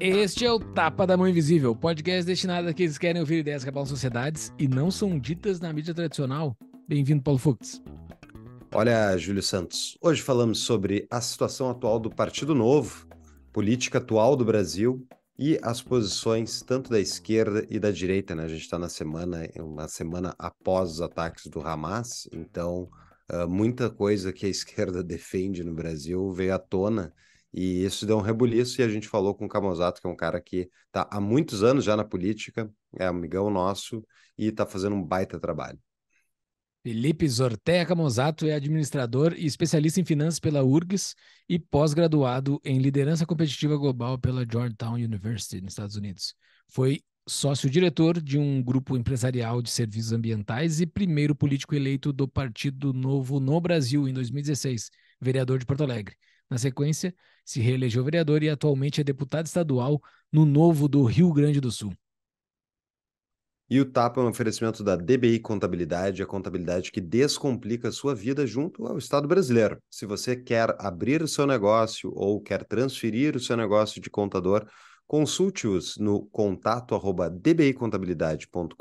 Este é o Tapa da Mão Invisível, podcast destinado a aqueles que querem ouvir ideias que abalam sociedades e não são ditas na mídia tradicional. Bem-vindo, Paulo Fuchs. Olha, Júlio Santos, hoje falamos sobre a situação atual do Partido Novo, política atual do Brasil e as posições tanto da esquerda e da direita, né? A gente está na semana, é uma semana após os ataques do Hamas, então uh, muita coisa que a esquerda defende no Brasil veio à tona e isso deu um rebuliço e a gente falou com o Camozato, que é um cara que está há muitos anos já na política, é amigão nosso e está fazendo um baita trabalho. Felipe Zortea Camozato é administrador e especialista em finanças pela URGS e pós-graduado em liderança competitiva global pela Georgetown University, nos Estados Unidos. Foi sócio-diretor de um grupo empresarial de serviços ambientais e primeiro político eleito do Partido Novo no Brasil em 2016, vereador de Porto Alegre. Na sequência, se reelegeu vereador e atualmente é deputado estadual no Novo do Rio Grande do Sul. E o tapa é um oferecimento da DBI Contabilidade, a contabilidade que descomplica a sua vida junto ao Estado brasileiro. Se você quer abrir o seu negócio ou quer transferir o seu negócio de contador, consulte-os no contato arroba dbicontabilidade.com.br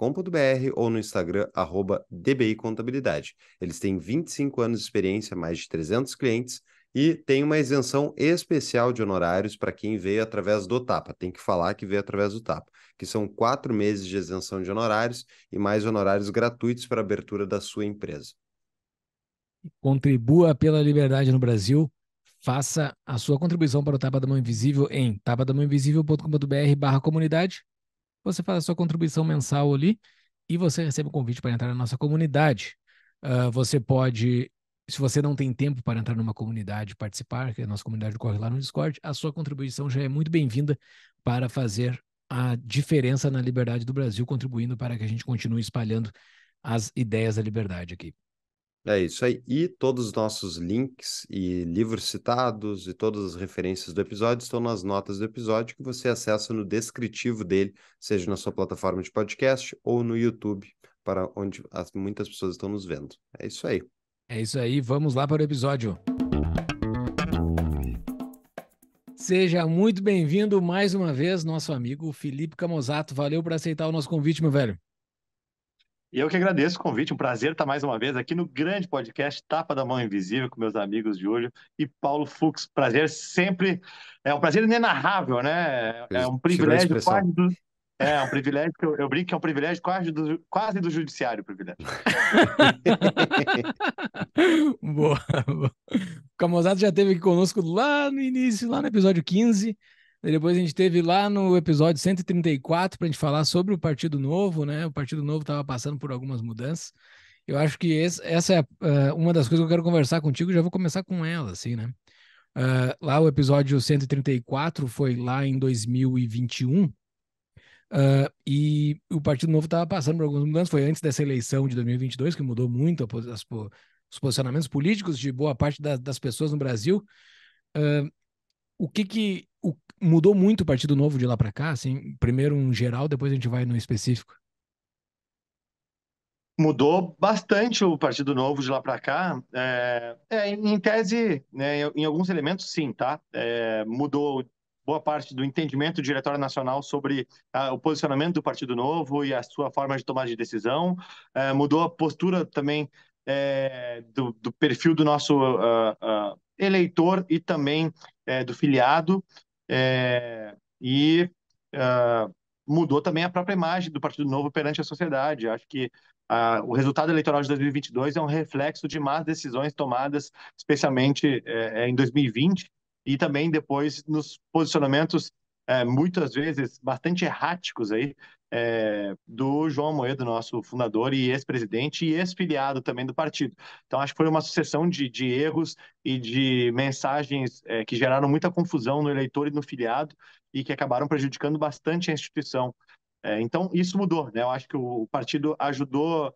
ou no Instagram arroba dbicontabilidade. Eles têm 25 anos de experiência, mais de 300 clientes, e tem uma isenção especial de honorários para quem veio através do TAPA. Tem que falar que veio através do TAPA, que são quatro meses de isenção de honorários e mais honorários gratuitos para abertura da sua empresa. Contribua pela liberdade no Brasil. Faça a sua contribuição para o Tapa da Mão Invisível em tapadamãoinvisível.com.br barra comunidade. Você faz a sua contribuição mensal ali e você recebe o um convite para entrar na nossa comunidade. Uh, você pode se você não tem tempo para entrar numa comunidade participar, que a nossa comunidade corre lá no Discord, a sua contribuição já é muito bem-vinda para fazer a diferença na liberdade do Brasil, contribuindo para que a gente continue espalhando as ideias da liberdade aqui. É isso aí. E todos os nossos links e livros citados e todas as referências do episódio estão nas notas do episódio que você acessa no descritivo dele, seja na sua plataforma de podcast ou no YouTube, para onde muitas pessoas estão nos vendo. É isso aí. É isso aí, vamos lá para o episódio. Seja muito bem-vindo mais uma vez, nosso amigo Felipe Camozato. Valeu por aceitar o nosso convite, meu velho. Eu que agradeço o convite, um prazer estar mais uma vez aqui no grande podcast Tapa da Mão Invisível com meus amigos de hoje e Paulo Fux. Prazer sempre, é um prazer inenarrável, né? É um privilégio quase é, é, um privilégio que eu, eu, brinco que é um privilégio quase do, quase do judiciário, privilégio. boa, boa. O Camozato já teve aqui conosco lá no início, lá no episódio 15. Depois a gente teve lá no episódio 134 para a gente falar sobre o Partido Novo, né? O Partido Novo estava passando por algumas mudanças. Eu acho que esse, essa é uh, uma das coisas que eu quero conversar contigo, já vou começar com ela, assim, né? Uh, lá o episódio 134 foi lá em 2021, Uh, e o Partido Novo estava passando por algumas mudanças. Foi antes dessa eleição de 2022 que mudou muito as, os posicionamentos políticos de boa parte da, das pessoas no Brasil. Uh, o que que o, mudou muito o Partido Novo de lá para cá? Assim, primeiro um geral, depois a gente vai no específico. Mudou bastante o Partido Novo de lá para cá. É, é, em tese, né, em alguns elementos, sim, tá? É, mudou boa parte do entendimento do Diretório Nacional sobre ah, o posicionamento do Partido Novo e a sua forma de tomar de decisão, é, mudou a postura também é, do, do, perfil do nosso ah, ah, eleitor e também é, do filiado, e mudou também a própria imagem do Partido Novo perante a sociedade. Acho que ah, o resultado eleitoral de 2022 é um reflexo de más decisões tomadas, especialmente eh, em 2020, e também depois nos posicionamentos é, muitas vezes bastante erráticos aí é, do João Moedo, nosso fundador e ex-presidente e ex-filiado também do partido. Então acho que foi uma sucessão de, de erros e de mensagens é, que geraram muita confusão no eleitor e no filiado e que acabaram prejudicando bastante a instituição. É, então isso mudou, né? Eu acho que o, partido ajudou uh,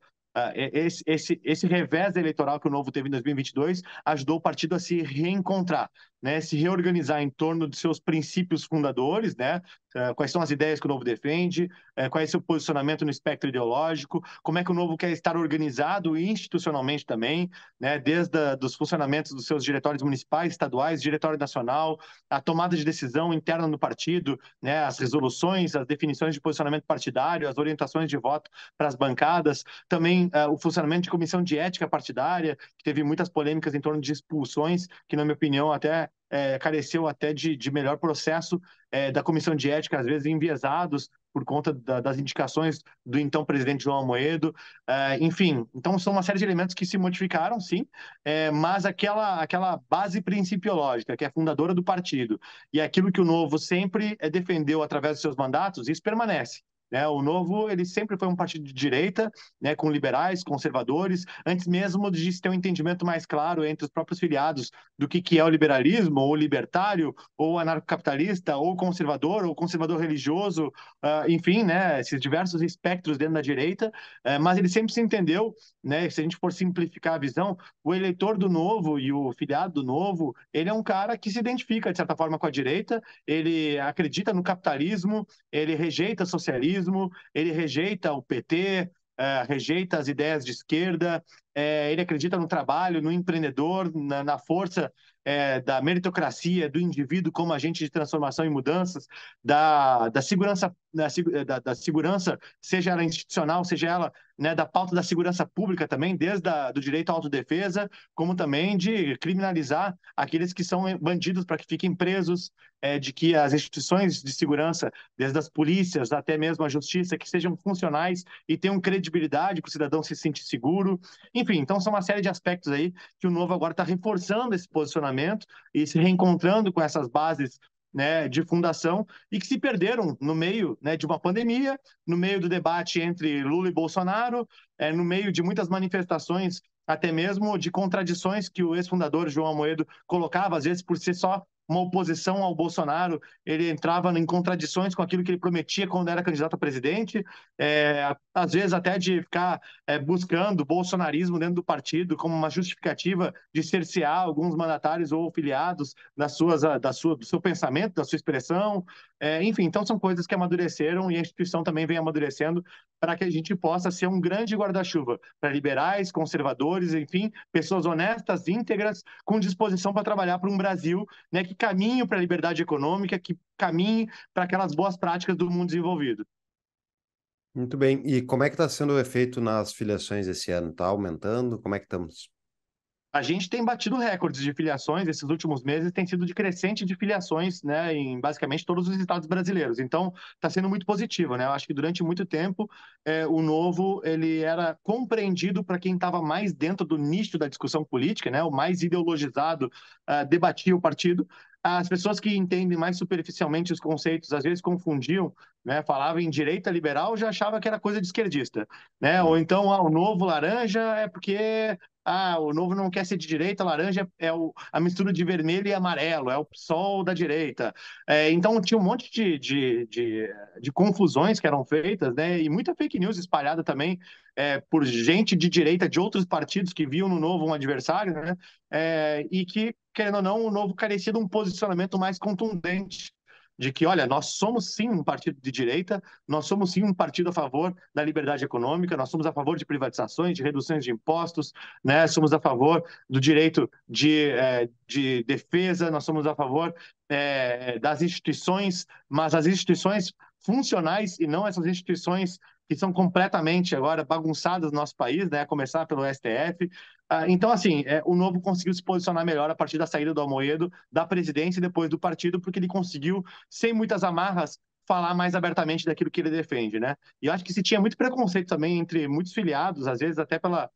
esse, esse, esse revés eleitoral que o Novo teve em 2022 ajudou o partido a se reencontrar né, se reorganizar em torno de seus princípios fundadores, né, eh, quais são as ideias que o novo defende, eh, qual é seu posicionamento no espectro ideológico, como é que o novo quer estar organizado institucionalmente também, né, desde a, dos funcionamentos dos seus diretórios municipais, estaduais, diretório nacional, a tomada de decisão interna no partido, né, as resoluções, as definições de posicionamento partidário, as orientações de voto para as bancadas, também uh, o funcionamento de comissão de ética partidária, que teve muitas polêmicas em torno de expulsões, que na minha opinião até é, careceu até de, de melhor processo é, da comissão de ética, às vezes enviesados por conta da, das indicações do então presidente João Amoedo, é, enfim, então são uma série de elementos que se modificaram, sim, é, mas aquela, aquela base principiológica que é fundadora do partido e aquilo que o Novo sempre é, defendeu através dos seus mandatos, isso permanece. Né? O Novo ele sempre foi um partido de direita, né, com liberais, conservadores, antes mesmo de se ter um entendimento mais claro entre os próprios filiados do que, que é o liberalismo, ou libertário, ou anarcocapitalista, ou conservador, ou conservador religioso, uh, enfim, né, esses diversos espectros dentro da direita, uh, mas ele sempre se entendeu, né, se a gente for simplificar a visão, o eleitor do Novo e o filiado do Novo, ele é um cara que se identifica, de certa forma, com a direita, ele acredita no capitalismo, ele rejeita socialismo, fascismo, ele rejeita o PT, é, rejeita as ideias de esquerda, é, ele acredita no trabalho, no empreendedor, na, na força é, da meritocracia, do indivíduo como agente de transformação e mudanças, da, da segurança, né, da, da, segurança, seja ela institucional, seja ela né, da pauta da segurança pública também, desde a, do direito à autodefesa, como também de criminalizar aqueles que são bandidos para que fiquem presos, é, de que as instituições de segurança, desde as polícias até mesmo a justiça, que sejam funcionais e tenham credibilidade para o cidadão se sentir seguro. Enfim, então são uma série de aspectos aí que o Novo agora está reforçando esse posicionamento e se reencontrando com essas bases né, de fundação e que se perderam no meio né, de uma pandemia, no meio do debate entre Lula e Bolsonaro, é, no meio de muitas manifestações, até mesmo de contradições que o ex-fundador João Amoedo colocava, às vezes por ser só uma oposição ao Bolsonaro, ele entrava em contradições com aquilo que ele prometia quando era candidato a presidente, é, às vezes até de ficar é, buscando bolsonarismo dentro do partido como uma justificativa de cercear alguns mandatários ou filiados das suas, ah, da sua, do seu pensamento, da sua expressão, é, enfim, então são coisas que amadureceram e a instituição também vem amadurecendo para que a gente possa ser um grande guarda-chuva para liberais, conservadores, enfim, pessoas honestas, íntegras, com disposição para trabalhar para um Brasil né, que caminho para a liberdade econômica, que caminhe para aquelas boas práticas do mundo desenvolvido. Muito bem. E como é que está sendo o efeito nas filiações esse ano? Está aumentando? Como é que estamos? A gente tem batido recordes de filiações esses últimos meses, tem sido de crescente de filiações, né, em basicamente todos os estados brasileiros. Então, está sendo muito positivo, né? Eu acho que durante muito tempo é, o novo ele era compreendido para quem estava mais dentro do nicho da discussão política, né, o mais ideologizado uh, debatia o partido as pessoas que entendem mais superficialmente os conceitos às vezes confundiam, né? Falava em direita liberal, já achava que era coisa de esquerdista, né? Ou então ah, o novo laranja é porque ah, o novo não quer ser de direita, laranja é, é o, a mistura de vermelho e amarelo, é o sol da direita. É, então tinha um monte de, de, de, de confusões que eram feitas, né? E muita fake news espalhada também é, por gente de direita de outros partidos que viam no Novo um adversário, né? É, e que, querendo ou não, o Novo carecia de um posicionamento mais contundente de que, olha, nós somos sim um partido de direita, nós somos sim um partido a favor da liberdade econômica, nós somos a favor de privatizações, de reduções de impostos, né? somos a favor do direito de, é, de defesa, nós somos a favor é, das instituições, mas as instituições funcionais e não essas instituições que são completamente agora bagunçadas no nosso país, né? A começar pelo STF. Ah, então, assim, é, o Novo conseguiu se posicionar melhor a partir da saída do Almoedo, da presidência e depois do partido, porque ele conseguiu, sem muitas amarras, falar mais abertamente daquilo que ele defende, né? E eu acho que se tinha muito preconceito também entre muitos filiados, às vezes até pela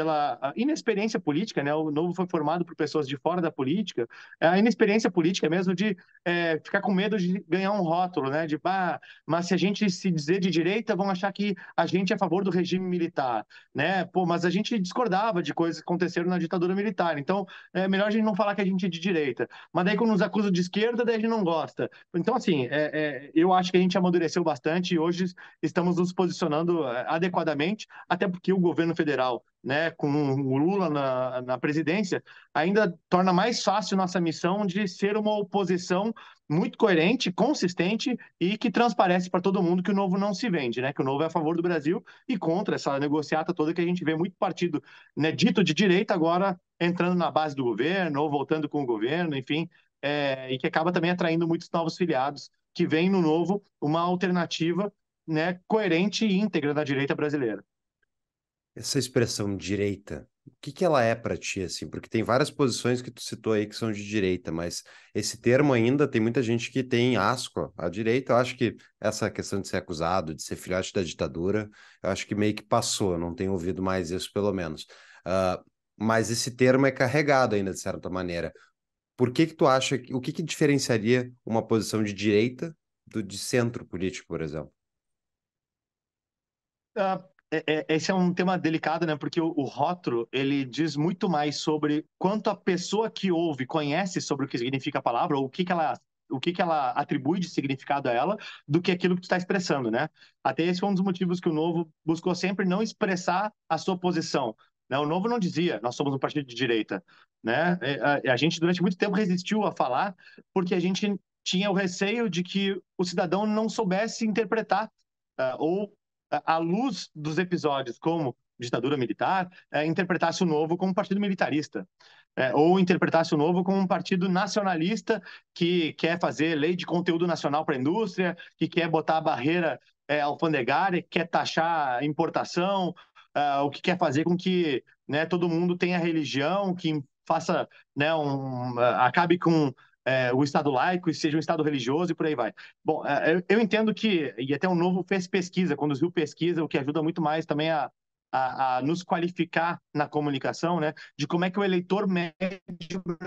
pela inexperiência política, né? O novo foi formado por pessoas de fora da política, é a inexperiência política mesmo de é, ficar com medo de ganhar um rótulo, né? De bah, mas se a gente se dizer de direita, vão achar que a gente é a favor do regime militar, né? Pô, mas a gente discordava de coisas que aconteceram na ditadura militar, então é melhor a gente não falar que a gente é de direita. Mas daí quando nos acusa de esquerda, daí a gente não gosta. Então assim, é, é, eu acho que a gente amadureceu bastante e hoje estamos nos posicionando é, adequadamente, até porque o governo federal né, com o Lula na, na presidência, ainda torna mais fácil nossa missão de ser uma oposição muito coerente, consistente e que transparece para todo mundo que o novo não se vende, né, que o novo é a favor do Brasil e contra essa negociata toda que a gente vê muito partido né, dito de direita agora entrando na base do governo ou voltando com o governo, enfim, é, e que acaba também atraindo muitos novos filiados que veem no novo uma alternativa né, coerente e íntegra da direita brasileira essa expressão direita, o que, que ela é para ti, assim? Porque tem várias posições que tu citou aí que são de direita, mas esse termo ainda tem muita gente que tem asco à direita. Eu acho que essa questão de ser acusado, de ser filhote da ditadura, eu acho que meio que passou, não tenho ouvido mais isso, pelo menos. Uh, mas esse termo é carregado ainda, de certa maneira. Por que que tu acha, que, o que que diferenciaria uma posição de direita do de centro político, por exemplo? Ah, é, é, esse é um tema delicado, né? Porque o, o rótulo ele diz muito mais sobre quanto a pessoa que ouve conhece sobre o que significa a palavra ou o que, que ela o que, que ela atribui de significado a ela do que aquilo que tu está expressando, né? Até esse foi um dos motivos que o Novo buscou sempre não expressar a sua posição. Né? O Novo não dizia, nós somos um partido de direita, né? A, é, é, a gente durante muito tempo resistiu a falar porque a gente tinha o receio de que o cidadão não soubesse interpretar uh, ou à luz dos episódios como ditadura militar, é, interpretasse o novo como um partido militarista. É, ou interpretasse o novo como um partido nacionalista que quer fazer lei de conteúdo nacional para a indústria, que quer botar a barreira é, alfandegária, que quer taxar importação, é, o que quer fazer com que né, todo mundo tenha religião, que faça, né, um, acabe com é, o Estado laico, seja um Estado religioso e por aí vai. Bom, é, eu, eu entendo que, e até o novo fez pesquisa, conduziu pesquisa, o que ajuda muito mais também a, a, a, nos qualificar na comunicação, né, de como é que o eleitor médio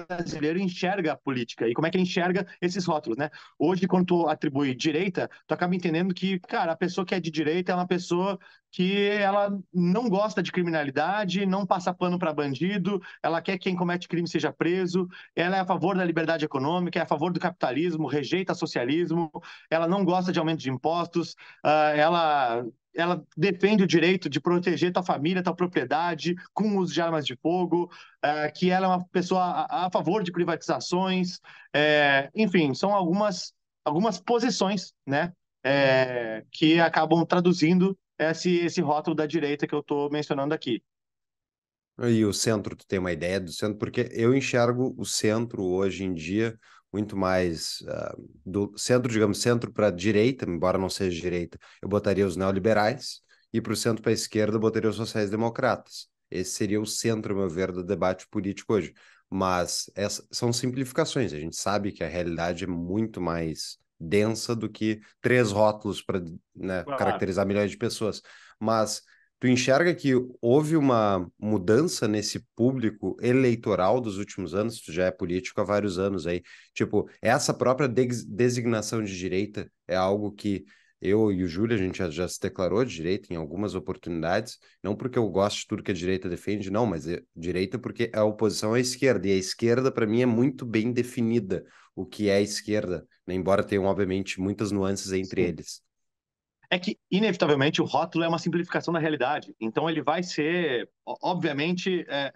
brasileiro enxerga a política e como é que ele enxerga esses rótulos, né? Hoje, quando tu atribui direita, tu acaba entendendo que, cara, a pessoa que é de direita é uma pessoa que ela não gosta de criminalidade, não passa pano para bandido, ela quer que quem comete crime seja preso, ela é a favor da liberdade econômica, é a favor do capitalismo, rejeita socialismo, ela não gosta de aumento de impostos, ah, ela ela defende o direito de proteger tua família, tua propriedade, com o uso de armas de fogo, é, que ela é uma pessoa a, a favor de privatizações, é, enfim, são algumas, algumas posições, né, é, que acabam traduzindo esse, esse rótulo da direita que eu estou mencionando aqui. E o centro, tu tem uma ideia do centro? Porque eu enxergo o centro hoje em dia muito mais uh, do centro, digamos, centro para direita, embora não seja direita, eu botaria os neoliberais, e para o centro para a esquerda eu botaria os sociais-democratas. Esse seria o centro, meu ver, do debate político hoje. Mas são simplificações, a gente sabe que a realidade é muito mais densa do que três rótulos para né, claro. caracterizar milhões de pessoas. Mas Tu enxerga que houve uma mudança nesse público eleitoral dos últimos anos? Tu já é político há vários anos aí. Tipo, essa própria designação de direita é algo que eu e o Júlio, a gente já, já, se declarou de direita em algumas oportunidades, não porque eu gosto de tudo que a direita defende, não, mas é direita porque a oposição é esquerda, e a esquerda, para mim, é muito bem definida o que é esquerda, né? embora tenham, obviamente, muitas nuances entre Sim. eles é que, inevitavelmente, o rótulo é uma simplificação da realidade. Então, ele vai ser, obviamente, é, é,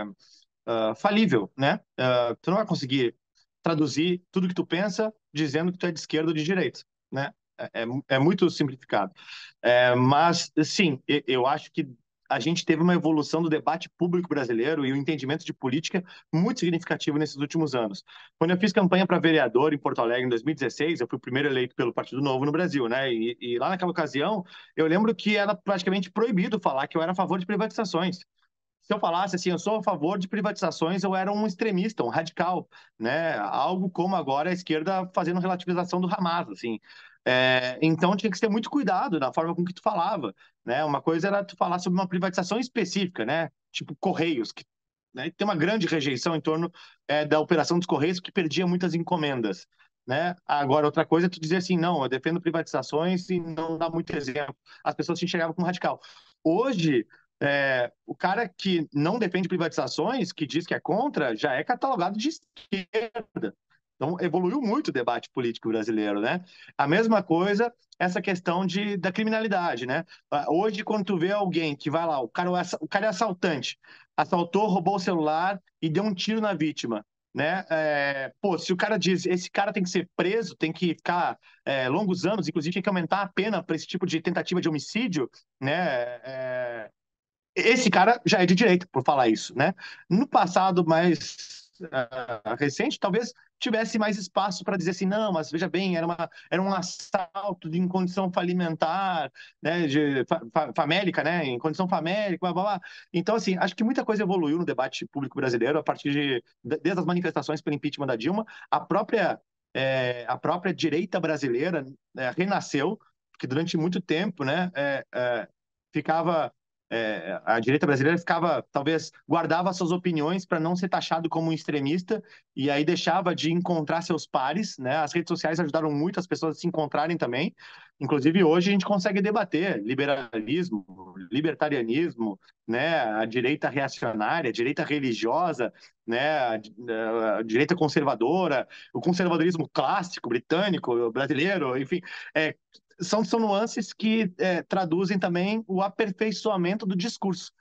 é, ah, falível, né? Ah, tu não vai conseguir traduzir tudo que tu pensa dizendo que tu é de esquerda ou de direita, né? É, é, é muito simplificado. É, mas, sim, eu acho que a gente teve uma evolução do debate público brasileiro e o entendimento de política muito significativo nesses últimos anos. Quando eu fiz campanha para vereador em Porto Alegre em 2016, eu fui o primeiro eleito pelo Partido Novo no Brasil, né? E, e lá naquela ocasião, eu lembro que era praticamente proibido falar que eu era a favor de privatizações se eu falasse assim, eu sou a favor de privatizações, eu era um extremista, um radical, né? Algo como agora a esquerda fazendo relativização do Hamas, assim. É, então tinha que ter muito cuidado na forma com que tu falava, né? Uma coisa era tu falar sobre uma privatização específica, né? Tipo Correios, que né? tem uma grande rejeição em torno é, da operação dos Correios, que perdia muitas encomendas, né? Agora, outra coisa é tu dizer assim, não, eu defendo privatizações e não dá muito exemplo. As pessoas se enxergavam como radical. Hoje, é, o cara que não defende privatizações, que diz que é contra, já é catalogado de esquerda. Então, evoluiu muito o debate político brasileiro, né? A mesma coisa, essa questão de, da criminalidade, né? Ah, hoje, quando tu vê alguém que vai lá, o cara, o cara é assaltante, assaltou, roubou o celular e deu um tiro na vítima, né? É, pô, se o cara diz, esse cara tem que ser preso, tem que ficar é, longos anos, inclusive tem que aumentar a pena para esse tipo de tentativa de homicídio, né? É, esse cara já é de direito por falar isso, né? No passado mais ah, recente, talvez tivesse mais espaço para dizer assim, não, mas veja bem, era, uma, era um assalto de, em condição falimentar, né, de, fa, famélica, né, em condição famélica, blá, blá, blá. Então, assim, acho que muita coisa evoluiu no debate público brasileiro a partir de, desde as manifestações pelo impeachment da Dilma, a própria, é, a própria direita brasileira é, renasceu, porque durante muito tempo, né, é, ficava é, a direita brasileira ficava, talvez, guardava suas opiniões para não ser taxado como um extremista e aí deixava de encontrar seus pares, né? As redes sociais ajudaram muito as pessoas a se encontrarem também. Inclusive, hoje a gente consegue debater liberalismo, libertarianismo, né? A direita reacionária, a direita religiosa, né? A, a, a direita conservadora, o conservadorismo clássico, britânico, brasileiro, enfim. É, são, são nuances que é, traduzem também o aperfeiçoamento do discurso.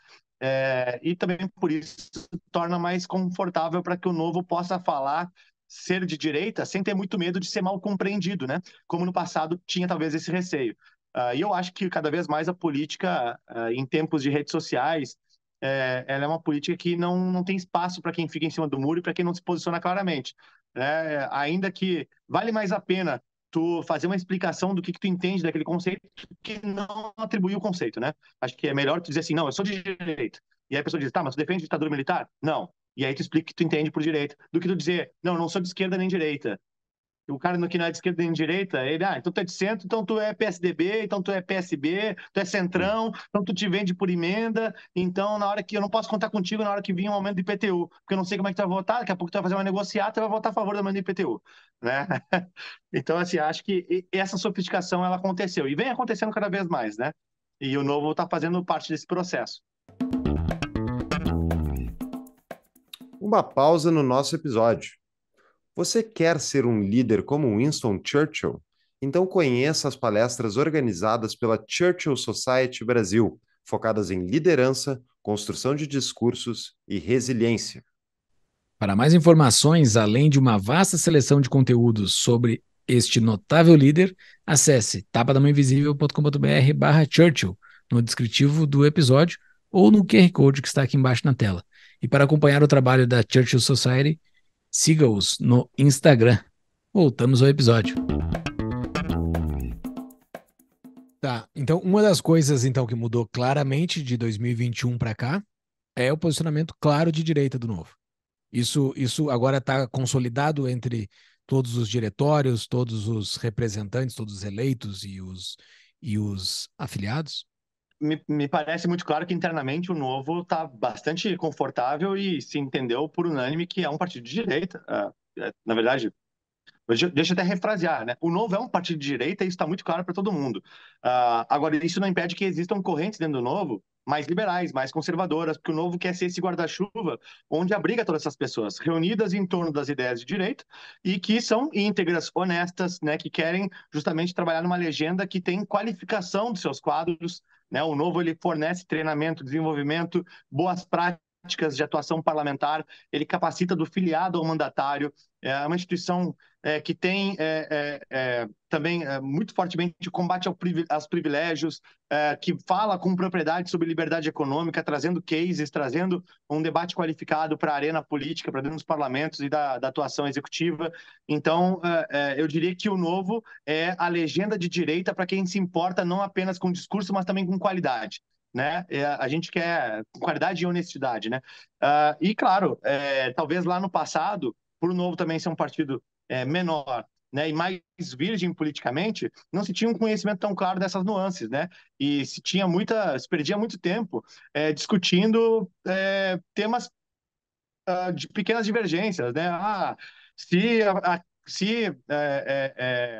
É, e também por isso torna mais confortável para que o novo possa falar ser de direita sem ter muito medo de ser mal compreendido, né? Como no passado tinha talvez esse receio. Uh, e eu acho que cada vez mais a política, uh, em tempos de redes sociais, é, ela é uma política que não, não tem espaço para quem fica em cima do muro e para quem não se posiciona claramente. Né? Ainda que vale mais a pena tu fazer uma explicação do que, que tu entende daquele conceito que não atribui o conceito, né? Acho que é melhor tu dizer assim, não, eu sou de direito. E aí a pessoa diz, tá, mas tu defende ditadura militar? Não. E aí tu explica que tu entende por direito, do que tu dizer, não, não sou de esquerda nem direita o cara no que não é de esquerda nem de direita, ele, ah, então tu é de centro, então tu é PSDB, então tu é PSB, tu é centrão, então tu te vende por emenda, então na hora que eu não posso contar contigo na hora que vir um aumento do IPTU, porque eu não sei como é que tu vai votar, daqui a pouco tu vai fazer uma negociata e vai votar a favor do aumento do IPTU, né? Então, assim, acho que essa sofisticação ela aconteceu e vem acontecendo cada vez mais, né? E o novo está fazendo parte desse processo. Uma pausa no nosso episódio. Você quer ser um líder como Winston Churchill? Então conheça as palestras organizadas pela Churchill Society Brasil, focadas em liderança, construção de discursos e resiliência. Para mais informações, além de uma vasta seleção de conteúdos sobre este notável líder, acesse tapadamãoinvisível.com.br barra Churchill no descritivo do episódio ou no QR Code que está aqui embaixo na tela. E para acompanhar o trabalho da Churchill Society, Siga-os no Instagram. Voltamos ao episódio. Tá, então uma das coisas então que mudou claramente de 2021 para cá é o posicionamento claro de direita do novo. Isso, isso agora está consolidado entre todos os diretórios, todos os representantes, todos os eleitos e os, e os afiliados? me, me, parece muito claro que internamente o Novo está bastante confortável e se entendeu por unânime que é um partido de direita. Ah, é, na verdade, deixa eu até refrasear, né? O Novo é um partido de direita e isso está muito claro para todo mundo. Ah, agora, isso não impede que existam correntes dentro do Novo mais liberais, mais conservadoras, porque o Novo quer ser esse guarda-chuva onde abriga todas essas pessoas, reunidas em torno das ideias de direito e que são íntegras, honestas, né, que querem justamente trabalhar numa legenda que tem qualificação dos seus quadros, né? O Novo ele fornece treinamento, desenvolvimento, boas práticas práticas de atuação parlamentar, ele capacita do filiado ao mandatário, é uma instituição é, que tem é, é, é também é, muito fortemente combate ao, aos privilégios, é, que fala com propriedade sobre liberdade econômica, trazendo cases, trazendo um debate qualificado para a arena política, para dentro dos parlamentos e da, da atuação executiva. Então, eu diria que o novo é a legenda de direita para quem se importa não apenas com discurso, mas também com qualidade né? É, a gente quer qualidade e honestidade, né? Uh, e claro, é, talvez lá no passado, por novo também ser um partido é, menor, né? E mais virgem politicamente, não se tinha um conhecimento tão claro dessas nuances, né? E se tinha muita, se perdia muito tempo é, discutindo é, temas uh, de pequenas divergências, né? Ah, se a, a se é,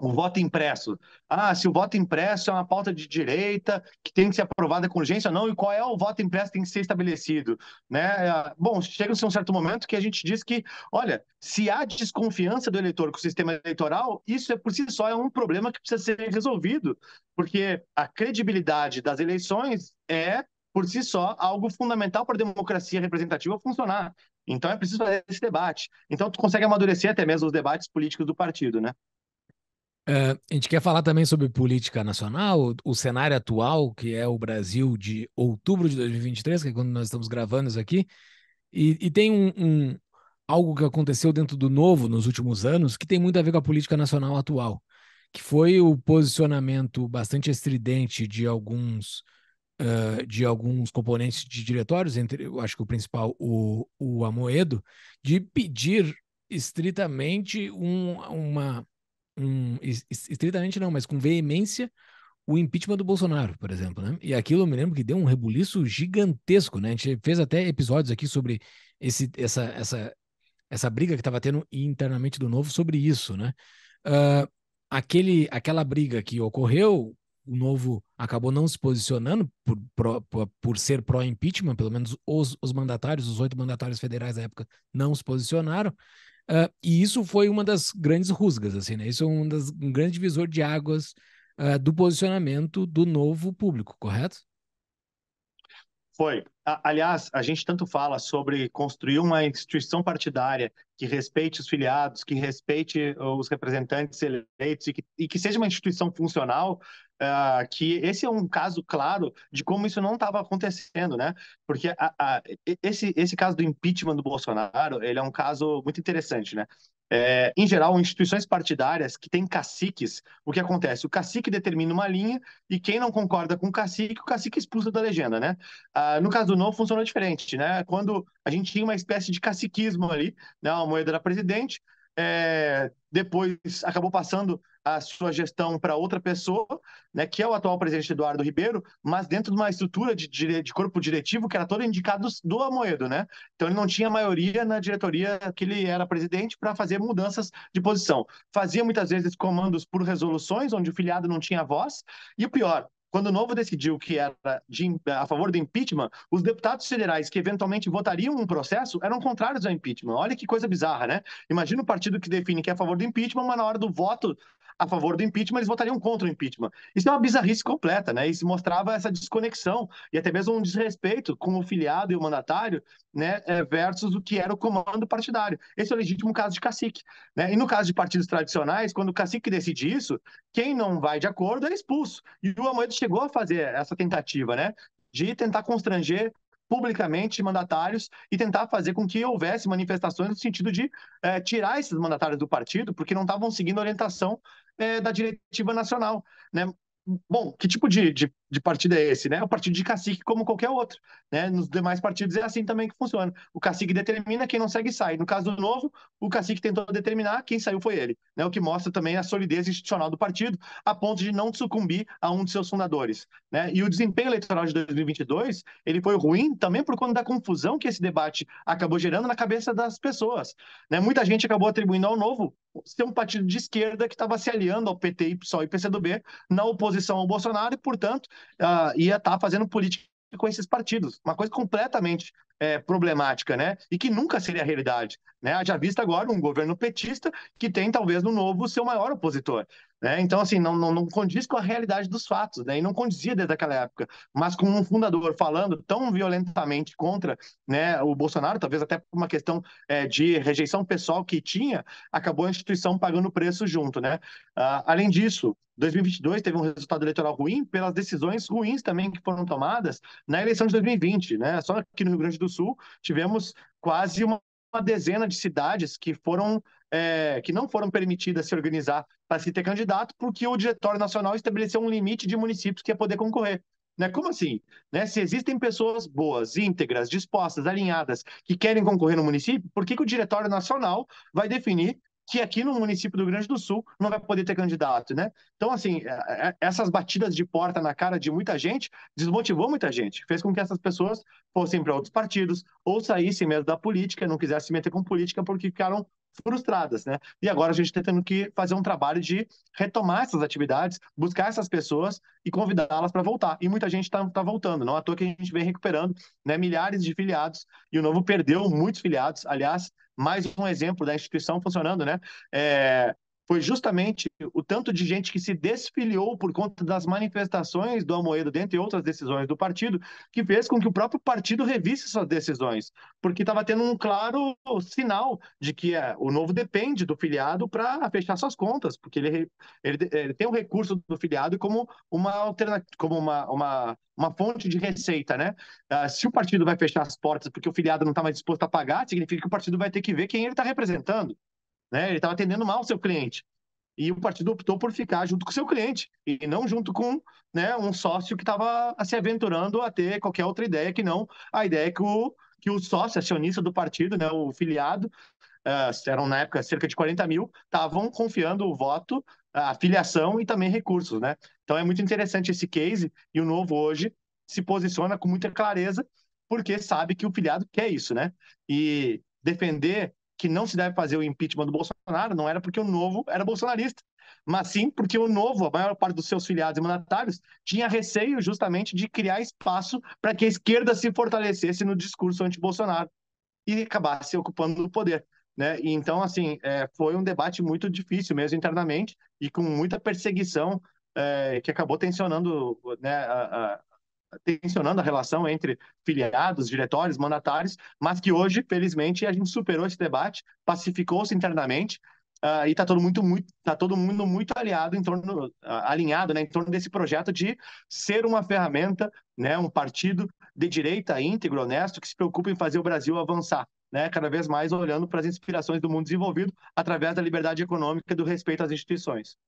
o voto impresso. Ah, se o voto impresso é uma pauta de direita que tem que ser aprovada com urgência, ou não, e qual é o voto impresso que tem que ser estabelecido, né? Ah, bom, chega-se um certo momento que a gente diz que, olha, se há desconfiança do eleitor com o sistema eleitoral, isso é por si só é um problema que precisa ser resolvido, porque a credibilidade das eleições é por si só algo fundamental para a democracia representativa funcionar. Então é preciso fazer esse debate. Então tu consegue amadurecer até mesmo os debates políticos do partido, né? a gente quer falar também sobre política nacional, o cenário atual, que é o Brasil de outubro de 2023, que é quando nós estamos gravando isso aqui, e, e tem um, um, algo que aconteceu dentro do novo nos últimos anos que tem muito a ver com a política nacional atual, que foi o posicionamento bastante estridente de alguns uh, de alguns componentes de diretórios, entre eu acho que o principal, o, o Amoedo, de pedir estritamente um, uma um, estritamente não, mas com veemência o impeachment do Bolsonaro, por exemplo, né? E aquilo eu me lembro que deu um rebuliço gigantesco, né? A gente fez até episódios aqui sobre esse, essa, essa, essa briga que estava tendo internamente do novo sobre isso, né? Uh, aquele, aquela briga que ocorreu, o novo acabou não se posicionando por, por, por ser pró-impeachment, pelo menos os, os mandatários, os oito mandatários federais da época, não se posicionaram. Uh, e isso foi uma das grandes rusgas, assim, né? Isso é um, das, um grande divisor de águas uh, do posicionamento do novo público, correto? Foi. A, aliás, a gente tanto fala sobre construir uma instituição partidária que respeite os filiados, que respeite os representantes eleitos e que, e que seja uma instituição funcional, uh, que esse é um caso claro de como isso não estava acontecendo, né? Porque a, a, esse, esse caso do impeachment do Bolsonaro, ele é um caso muito interessante, né? É, em geral, instituições partidárias que têm caciques, o que acontece? O cacique determina uma linha e quem não concorda com o cacique, o cacique é expulsa da legenda, né? Ah, no caso do novo, funcionou diferente, né? Quando a gente tinha uma espécie de caciquismo ali, né? uma moeda era presidente, é, depois acabou passando a sua gestão para outra pessoa, né, que é o atual presidente Eduardo Ribeiro, mas dentro de uma estrutura de, de corpo diretivo que era todo indicado do Amoedo, né? Então ele não tinha maioria na diretoria que ele era presidente para fazer mudanças de posição. Fazia muitas vezes comandos por resoluções, onde o filiado não tinha voz, e o pior, quando o Novo decidiu que era de, a favor do impeachment, os deputados federais que eventualmente votariam um processo eram contrários ao impeachment. Olha que coisa bizarra, né? Imagina o um partido que define que é a favor do impeachment, mas na hora do voto a favor do impeachment, eles votariam contra o impeachment. Isso é uma bizarrice completa, né? Isso mostrava essa desconexão e até mesmo um desrespeito com o filiado e o mandatário, né? É, versus o que era o comando partidário. Esse é o legítimo caso de cacique, né? E no caso de partidos tradicionais, quando o cacique decide isso, quem não vai de acordo é expulso. E o Amoedo chegou a fazer essa tentativa, né? De tentar constranger publicamente mandatários e tentar fazer com que houvesse manifestações no sentido de é, tirar esses mandatários do partido, porque não estavam seguindo a orientação é, da diretiva nacional. Né? Bom, que tipo de, de de partido é esse, né? É o partido de cacique como qualquer outro, né? Nos demais partidos é assim também que funciona. O cacique determina, quem não segue sai. No caso do Novo, o cacique tentou determinar, quem saiu foi ele, né? O que mostra também a solidez institucional do partido, a ponto de não sucumbir a um de seus fundadores, né? E o desempenho eleitoral de 2022, ele foi ruim também por conta da confusão que esse debate acabou gerando na cabeça das pessoas, né? Muita gente acabou atribuindo ao Novo ser um partido de esquerda que estava se aliando ao PT, PSOL e PCdoB na oposição ao Bolsonaro e, portanto, uh, ia estar tá fazendo política com esses partidos. Uma coisa completamente é, problemática, né? E que nunca seria realidade. Né? Haja vista agora um governo petista que tem, talvez, no novo, seu maior opositor. Né? Então, assim, não, não, não condiz com a realidade dos fatos, né? e não condizia desde aquela época. Mas com um fundador falando tão violentamente contra né, o Bolsonaro, talvez até por uma questão é, de rejeição pessoal que tinha, acabou a instituição pagando preço junto. Né? Uh, além disso, 2022 teve um resultado eleitoral ruim pelas decisões ruins também que foram tomadas na eleição de 2020. Né? Só aqui no Rio Grande do Sul tivemos quase uma, uma dezena de cidades que foram é, que não foram permitidas se organizar para se ter candidato, porque o Diretório Nacional estabeleceu um limite de municípios que ia poder concorrer. Né? Como assim? Né? Se existem pessoas boas, íntegras, dispostas, alinhadas, que querem concorrer no município, por que, que o Diretório Nacional vai definir que aqui no município do Rio Grande do Sul não vai poder ter candidato, né? Então, assim, é, é, essas batidas de porta na cara de muita gente desmotivou muita gente, fez com que essas pessoas fossem para outros partidos ou saíssem mesmo da política, não quisessem se meter com política porque ficaram frustradas, né? E agora a gente está tendo que fazer um trabalho de retomar essas atividades, buscar essas pessoas e convidá-las para voltar. E muita gente está tá voltando, não à toa que a gente vem recuperando né, milhares de filiados e o Novo perdeu muitos filiados. Aliás, mais um exemplo da instituição funcionando, né? É, foi justamente o tanto de gente que se desfiliou por conta das manifestações do Amoedo, dentre outras decisões do partido, que fez com que o próprio partido revisse suas decisões, porque estava tendo um claro sinal de que é, o novo depende do filiado para fechar suas contas, porque ele, ele, ele tem o um recurso do filiado como uma alternativa, como uma, uma, uma fonte de receita, né? Ah, se o partido vai fechar as portas porque o filiado não está mais disposto a pagar, significa que o partido vai ter que ver quem ele está representando. Né? Ele estava atendendo mal o seu cliente. E o partido optou por ficar junto com o seu cliente e não junto com né, um sócio que estava se aventurando a ter qualquer outra ideia que não a ideia que o, que o sócio acionista do partido, né, o filiado, uh, eram na época cerca de 40 mil, estavam confiando o voto, a filiação e também recursos. Né? Então é muito interessante esse case e o novo hoje se posiciona com muita clareza porque sabe que o filiado quer isso, né? E defender que não se deve fazer o impeachment do Bolsonaro não era porque o novo era bolsonarista, mas sim porque o novo, a maior parte dos seus filiados e mandatários, tinha receio justamente de criar espaço para que a esquerda se fortalecesse no discurso anti-Bolsonaro e acabasse ocupando o poder. Né? Então, assim, é, foi um debate muito difícil mesmo internamente e com muita perseguição é, que acabou tensionando né, a, tensionando a relação entre filiados, diretórios, mandatários, mas que hoje, felizmente, a gente superou esse debate, pacificou-se internamente uh, e está todo, muito, muito, tá todo mundo muito aliado em torno, uh, alinhado né, em torno desse projeto de ser uma ferramenta, né, um partido de direita íntegro, honesto, que se preocupa em fazer o Brasil avançar. Né, cada vez mais olhando para as inspirações do mundo desenvolvido através da liberdade econômica e do respeito às instituições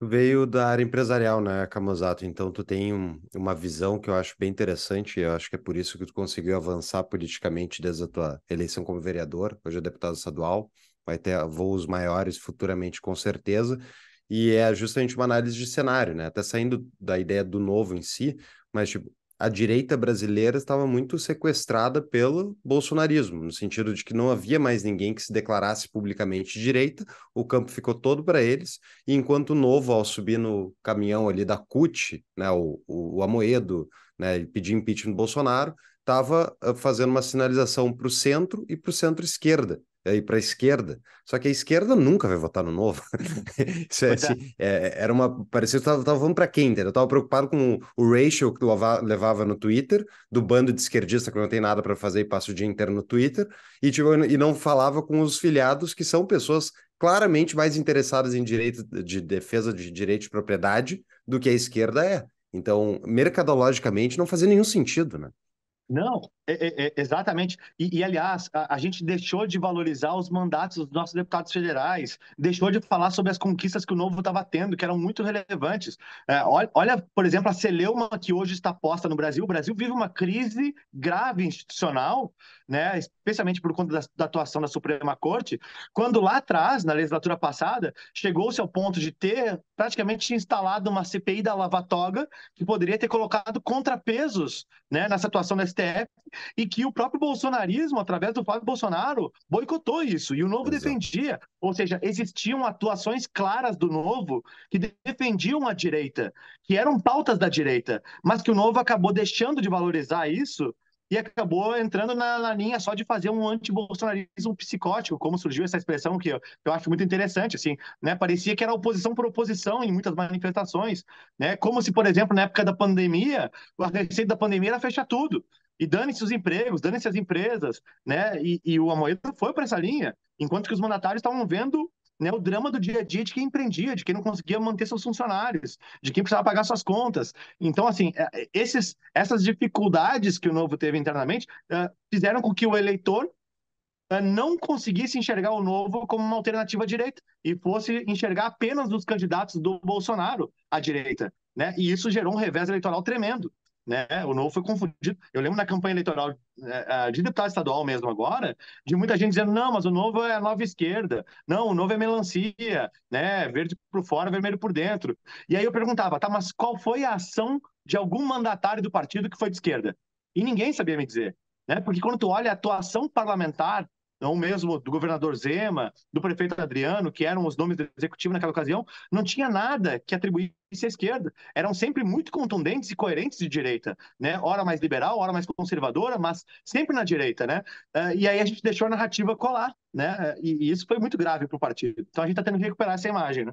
veio da área empresarial, né, Camusato? Então tu tem um, uma visão que eu acho bem interessante, eu acho que é por isso que tu conseguiu avançar politicamente desde a tua eleição como vereador, hoje é deputado estadual, vai ter voos maiores futuramente com certeza, e é justamente uma análise de cenário, né? Até saindo da ideia do novo em si, mas tipo, a direita brasileira estava muito sequestrada pelo bolsonarismo, no sentido de que não havia mais ninguém que se declarasse publicamente de direita, o campo ficou todo para eles, e enquanto o Novo, ao subir no caminhão ali da CUT, né, o, o, o Amoedo, né, pedir impeachment do Bolsonaro, estava ah, fazendo uma sinalização para o centro e para o centro-esquerda, aí é para a esquerda. Só que a esquerda nunca vai votar no novo. Isso é, é, assim, é, era uma. Parecia que eu estava falando para quem, entendeu? Eu estava preocupado com o, o ratio que levava, levava no Twitter, do bando de esquerdista que não tem nada para fazer e passa o dia inteiro no Twitter, e, tipo, e não falava com os filiados, que são pessoas claramente mais interessadas em direito de defesa de direito de propriedade do que a esquerda é. Então, mercadologicamente, não fazia nenhum sentido, né? Não, é, é, é, exatamente. E, e aliás, a, a, gente deixou de valorizar os mandatos dos nossos deputados federais, deixou de falar sobre as conquistas que o novo estava tendo, que eram muito relevantes. É, olha, olha, por exemplo, a celeuma que hoje está posta no Brasil. O Brasil vive uma crise grave institucional, né, especialmente por conta da, da atuação da Suprema Corte, quando lá atrás, na legislatura passada, chegou-se ao ponto de ter praticamente instalado uma CPI da Lava Toga, que poderia ter colocado contrapesos né, nessa atuação da STF e que o próprio bolsonarismo, através do Flávio Bolsonaro, boicotou isso. E o Novo Exato. defendia. Ou seja, existiam atuações claras do Novo que defendiam a direita, que eram pautas da direita, mas que o Novo acabou deixando de valorizar isso e acabou entrando na, na, linha só de fazer um anti-bolsonarismo psicótico, como surgiu essa expressão que eu, eu acho muito interessante, assim, né? Parecia que era oposição por oposição em muitas manifestações, né? Como se, por exemplo, na época da pandemia, a receita da pandemia era fechar tudo, e dane-se os empregos, dane-se as empresas, né? E, e o Amoedo foi para essa linha, enquanto que os mandatários estavam vendo né, o drama do dia a dia de quem empreendia, de quem não conseguia manter seus funcionários, de quem precisava pagar suas contas. Então, assim, é, é, esses, essas dificuldades que o Novo teve internamente uh, fizeram com que o eleitor uh, não conseguisse enxergar o Novo como uma alternativa à direita e fosse enxergar apenas os candidatos do Bolsonaro à direita. Né? E isso gerou um revés eleitoral tremendo. Né? O novo foi confundido. Eu lembro na campanha eleitoral eh, eh, de deputado estadual mesmo agora, de muita gente dizendo: não, mas o novo é nova esquerda, não, o novo é melancia, né? verde por fora, vermelho por dentro. E aí eu perguntava: tá, mas qual foi a ação de algum mandatário do partido que foi de esquerda? E ninguém sabia me dizer. Né? Porque quando tu olha a atuação parlamentar ou então, mesmo do governador Zema, do prefeito Adriano, que eram os nomes do executivo naquela ocasião, não tinha nada que atribuísse à esquerda. Eram sempre muito contundentes e coerentes de direita, né? Hora mais liberal, hora mais conservadora, mas sempre na direita, né? Ah, e aí a gente deixou a narrativa colar, né? E isso foi muito grave para o partido. Então a gente está tendo que recuperar essa imagem, né?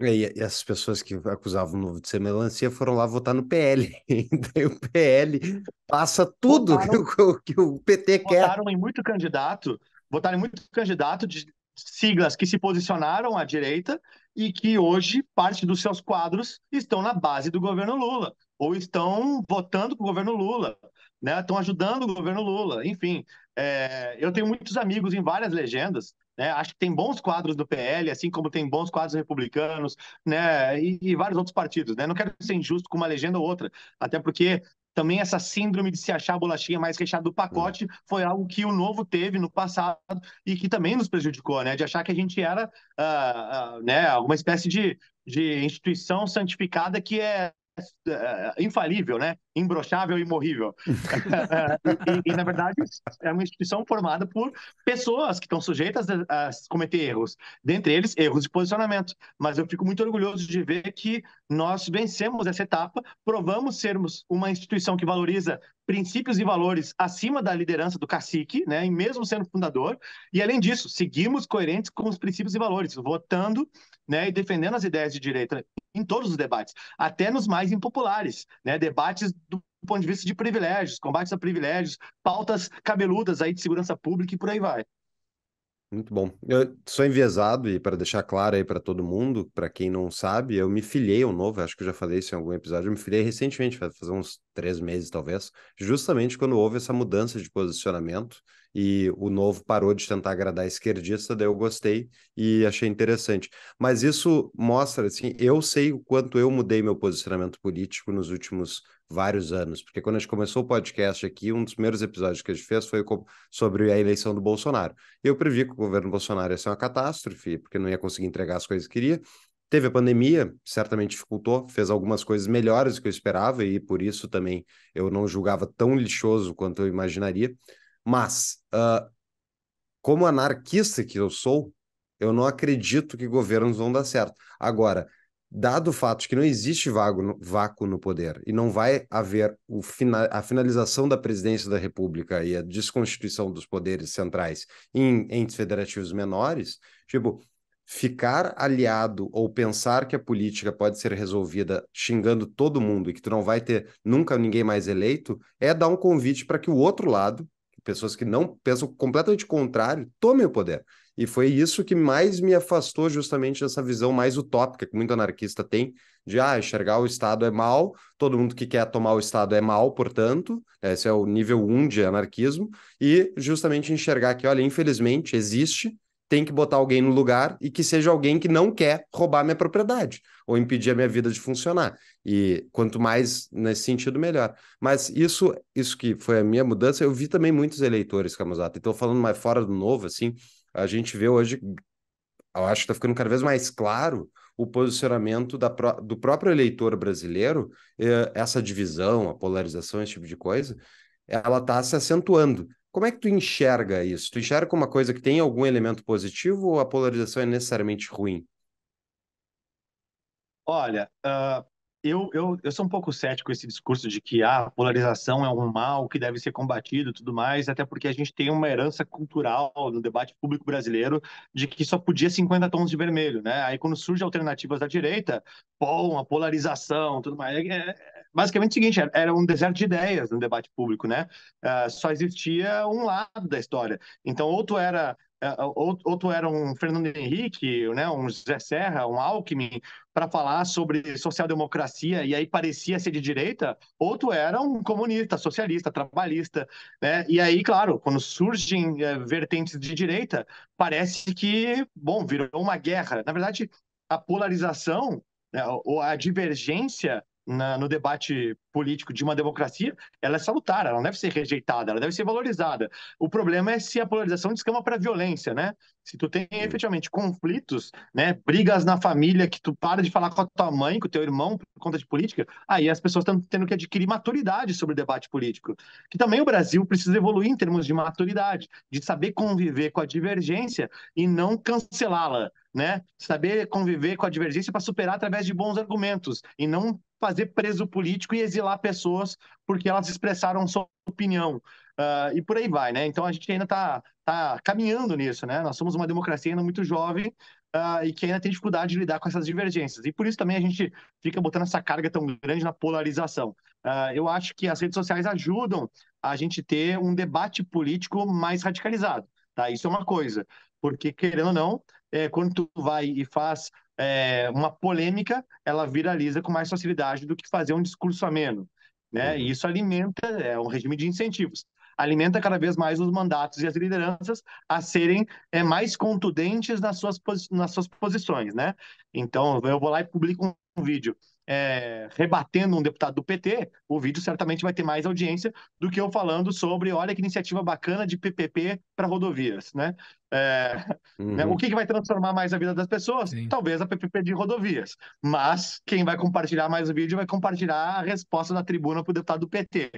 E, e as pessoas que acusavam o Novo de ser melancia foram lá votar no PL. Daí o PL passa tudo votaram, que, o, que, o, PT votaram quer. Votaram em muito candidato, votaram em muito candidato de siglas que se posicionaram à direita e que hoje parte dos seus quadros estão na base do governo Lula ou estão votando com o governo Lula, né? Estão ajudando o governo Lula. Enfim, é, eu tenho muitos amigos em várias legendas né? Acho que tem bons quadros do PL, assim como tem bons quadros republicanos, né? E, e, vários outros partidos, né? Não quero ser injusto com uma legenda ou outra, até porque também essa síndrome de se achar a bolachinha mais recheada do hum. pacote foi algo que o novo teve no passado e que também nos prejudicou, né? De achar que a gente era, uh, uh, né? alguma espécie de, de instituição santificada que é é, é, infalível, né? Imbrochável e morrível. É, e, e, na verdade, é uma instituição formada por pessoas que estão sujeitas a, a, cometer erros, dentre eles, erros de posicionamento. Mas eu fico muito orgulhoso de ver que nós vencemos essa etapa, provamos sermos uma instituição que valoriza princípios e valores acima da liderança do cacique, né? E mesmo sendo fundador, e além disso, seguimos coerentes com os princípios e valores, votando né, e defendendo as ideias de direita em todos os debates, até nos mais impopulares, né, debates do ponto de vista de privilégios, combates a privilégios, pautas cabeludas aí de segurança pública e por aí vai. Muito bom. Eu sou enviesado, e para deixar claro aí para todo mundo, para quem não sabe, eu me filiei ao novo, acho que eu já falei isso em algum episódio, eu me filiei recentemente, faz uns três meses talvez, justamente quando houve essa mudança de posicionamento e o Novo parou de tentar agradar a esquerdista, daí eu gostei e achei interessante. Mas isso mostra, assim, eu sei o quanto eu mudei meu posicionamento político nos últimos vários anos, porque quando a gente começou o podcast aqui, um dos primeiros episódios que a gente fez foi sobre a eleição do Bolsonaro. Eu previ que o governo Bolsonaro ia ser uma catástrofe, porque não ia conseguir entregar as coisas que queria, Teve a pandemia, certamente dificultou, fez algumas coisas melhores do que eu esperava e por isso também eu não julgava tão lixoso quanto eu imaginaria. Mas, uh, como anarquista que eu sou, eu não acredito que governos vão dar certo. Agora, dado o fato de que não existe vago, vácuo no poder e não vai haver fina, a finalização da presidência da República e a desconstituição dos poderes centrais em entes federativos menores, tipo, ficar aliado ou pensar que a política pode ser resolvida xingando todo mundo e que tu não vai ter nunca ninguém mais eleito, é dar um convite para que o outro lado pessoas que não pensam completamente contrário, tomem o poder. E foi isso que mais me afastou justamente dessa visão mais utópica que muito anarquista tem, de ah, enxergar o Estado é mal, todo mundo que quer tomar o Estado é mal, portanto, né, esse é o nível 1 um de anarquismo, e justamente enxergar que, olha, infelizmente existe, tem que botar alguém no lugar e que seja alguém que não quer roubar minha propriedade ou impedir a minha vida de funcionar. E quanto mais nesse sentido, melhor. Mas isso, isso que foi a minha mudança, eu vi também muitos eleitores, Camuzata. Então, falando mais fora do novo, assim, a gente vê hoje, eu acho que está ficando cada vez mais claro o posicionamento da, do próprio eleitor brasileiro, eh, essa divisão, a polarização, esse tipo de coisa, ela está se acentuando. Como é que tu enxerga isso? Tu enxerga como uma coisa que tem algum elemento positivo ou a polarização é necessariamente ruim? Olha, uh, eu, eu, eu sou um pouco cético com esse discurso de que a ah, polarização é um mal que deve ser combatido tudo mais, até porque a gente tem uma herança cultural no debate público brasileiro de que só podia 50 tons de vermelho, né? Aí quando surgem alternativas da direita, pô, uma polarização, tudo mais. É, é basicamente o seguinte, era um deserto de ideias no debate público, né? Uh, só existia um lado da história. Então, outro era ah, ah, outro era um Fernando Henrique, né, um José Serra, um Alckmin, para falar sobre social-democracia e aí parecia ser de direita, outro era um comunista, socialista, trabalhista, né? E aí, claro, quando surgem eh, vertentes de direita, parece que, bom, virou uma guerra. Na verdade, a polarização né, ou a divergência na, no debate político de uma democracia, ela é salutar, ela não deve ser rejeitada, ela deve ser valorizada. O problema é se a polarização descama é para violência, né? Se tu tem efetivamente conflitos, né, brigas na família que tu para de falar com a tua mãe, com o teu irmão por conta de política, aí as pessoas estão tendo que adquirir maturidade sobre o debate político. Que também o Brasil precisa evoluir em termos de maturidade, de saber conviver com a divergência e não cancelá-la, né? Saber conviver com a divergência para superar através de bons argumentos e não fazer preso político e exilar cancelar pessoas porque elas expressaram sua opinião. Uh, e por aí vai, né? Então a gente ainda está tá caminhando nisso, né? Nós somos uma democracia ainda muito jovem uh, e que ainda tem dificuldade de lidar com essas divergências. E por isso também a gente fica botando essa carga tão grande na polarização. Uh, eu acho que as redes sociais ajudam a gente ter um debate político mais radicalizado, tá? Isso é uma coisa, porque querendo ou não, é, quando tu vai e faz é, uma polêmica ela viraliza com mais facilidade do que fazer um discurso ameno. Né? E uhum. isso alimenta, é um regime de incentivos, alimenta cada vez mais os mandatos e as lideranças a serem é, mais contundentes nas suas, nas suas posições. Né? Então, eu vou lá e publico um vídeo é, rebatendo um deputado do PT, o vídeo certamente vai ter mais audiência do que eu falando sobre olha que iniciativa bacana de PPP para rodovias, né? É, uhum. né? O uhum. que, que vai transformar mais a vida das pessoas? Sim. Talvez a PPP de rodovias. Mas quem vai compartilhar mais o vídeo vai compartilhar a resposta da tribuna para o deputado do PT.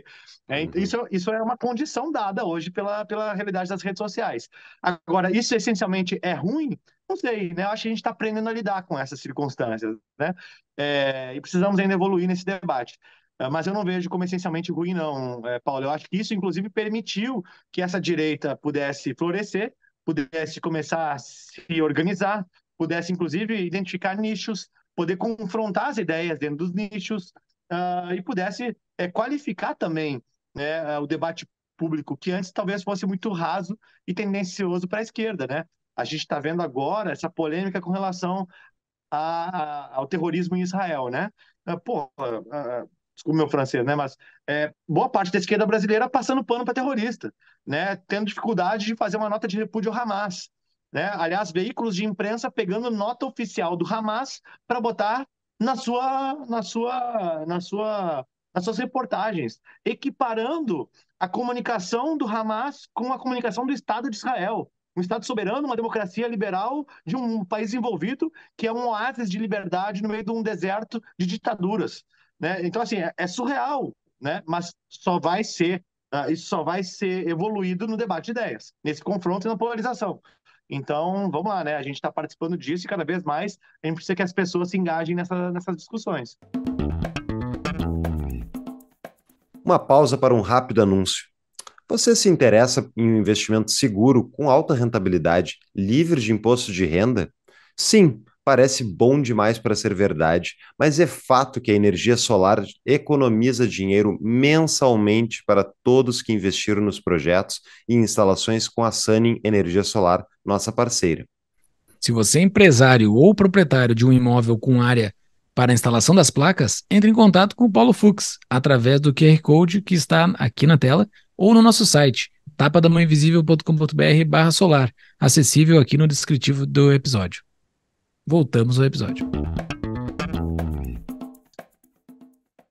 É, uhum. isso, isso é uma condição dada hoje pela, pela realidade das redes sociais. Agora, isso essencialmente é ruim? não sei, né? Eu acho que a gente está aprendendo a lidar com essas circunstâncias, né? É, e precisamos ainda evoluir nesse debate. É, mas eu não vejo como essencialmente ruim, não, é, Paulo. Eu acho que isso, inclusive, permitiu que essa direita pudesse florescer, pudesse começar a se organizar, pudesse, inclusive, identificar nichos, poder confrontar as ideias dentro dos nichos uh, e pudesse é, qualificar também né, ah, o debate público, que antes talvez fosse muito raso e tendencioso para a esquerda, né? A gente está vendo agora essa polêmica com relação a, a, ao terrorismo em Israel, né? Ah, pô, ah, ah, desculpa meu francês, né? Mas é, boa parte da esquerda brasileira passando pano para terrorista, né? Tendo dificuldade de fazer uma nota de repúdio ao Hamas. Né? Aliás, veículos de imprensa pegando nota oficial do Hamas para botar na sua, na sua, na sua, nas suas reportagens, equiparando a comunicação do Hamas com a comunicação do Estado de Israel um Estado soberano, uma democracia liberal de um país envolvido que é um oásis de liberdade no meio de um deserto de ditaduras. Né? Então, assim, é, é surreal, né? mas só vai ser, uh, isso só vai ser evoluído no debate de ideias, nesse confronto e na polarização. Então, vamos lá, né? A gente está participando disso e cada vez mais a gente precisa que as pessoas se engajem nessa, nessas discussões. Uma pausa para um rápido anúncio. Você se interessa em um investimento seguro, com alta rentabilidade, livre de imposto de renda? Sim, parece bom demais para ser verdade, mas é fato que a energia solar economiza dinheiro mensalmente para todos que investiram nos projetos e instalações com a Sunning Energia Solar, nossa parceira. Se você é empresário ou proprietário de um imóvel com área para a instalação das placas, entre em contato com o Paulo Fux através do QR Code que está aqui na tela ou no nosso site tapadamãoinvisível.com.br solar, acessível aqui no descritivo do episódio. Voltamos ao episódio.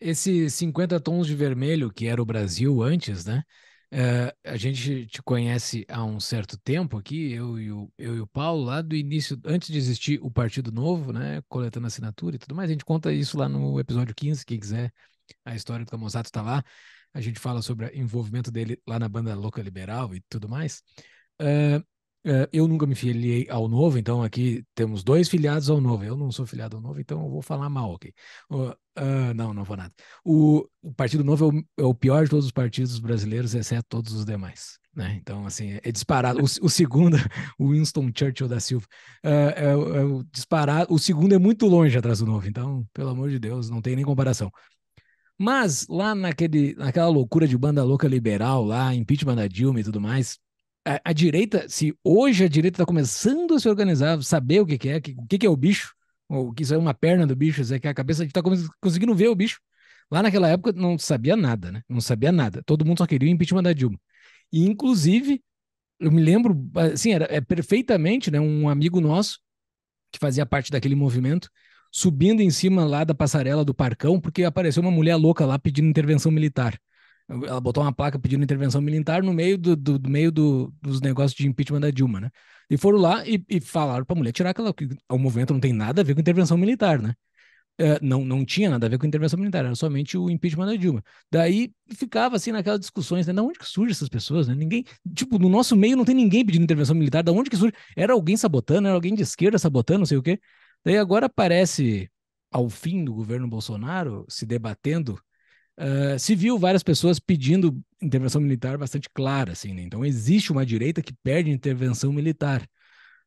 Esse 50 tons de vermelho, que era o Brasil antes, né? Eh, a gente te conhece há um certo tempo aqui, eu e, o, eu e o Paulo, lá do início, antes de existir o Partido Novo, né? Coletando assinatura e tudo mais. A gente conta isso lá no episódio 15, quem quiser, a história do Camusato está lá a gente fala sobre o envolvimento dele lá na banda Louca Liberal e tudo mais. Uh, uh, eu nunca me filiei ao Novo, então aqui temos dois filiados ao Novo. Eu não sou filiado ao Novo, então eu vou falar mal, ok? Uh, não, não vou nada. O, o Partido Novo é o, é o, pior de todos os partidos brasileiros, exceto todos os demais. Né? Então, assim, é disparado. O, o segundo, o Winston Churchill da Silva, eh, é, é, o disparado. O segundo é muito longe atrás do Novo, então, pelo amor de Deus, não tem nem comparação. Mas lá naquele, naquela loucura de banda louca liberal, lá, impeachment da Dilma e tudo mais, a, a direita, se hoje a direita está começando a se organizar, saber o que, que é, que, o que, que, é o bicho, ou que isso é uma perna do bicho, isso é que a cabeça, a gente está conseguindo ver o bicho. Lá naquela época não sabia nada, né? Não sabia nada. Todo mundo só queria o impeachment da Dilma. E, inclusive, eu me lembro, assim, era, é perfeitamente, né? Um amigo nosso que fazia parte daquele movimento, subindo em cima lá da passarela do Parcão, porque apareceu uma mulher louca lá pedindo intervenção militar. Ela botou uma placa pedindo intervenção militar no meio do, do, do meio do, dos negócios de impeachment da Dilma, né? E foram lá e, e falaram para a mulher tirar aquela. O movimento não tem nada a ver com intervenção militar, né? É, não, não tinha nada a ver com intervenção militar, era somente o impeachment da Dilma. Daí ficava assim naquelas discussões, né? Da onde que surgem essas pessoas, né? Ninguém, tipo, no nosso meio não tem ninguém pedindo intervenção militar, da onde que surge? Era alguém sabotando, era alguém de esquerda sabotando, não sei o quê. Daí agora parece, ao fim do governo Bolsonaro, se debatendo, uh, se viu várias pessoas pedindo intervenção militar bastante clara, assim, né? Então existe uma direita que perde intervenção militar.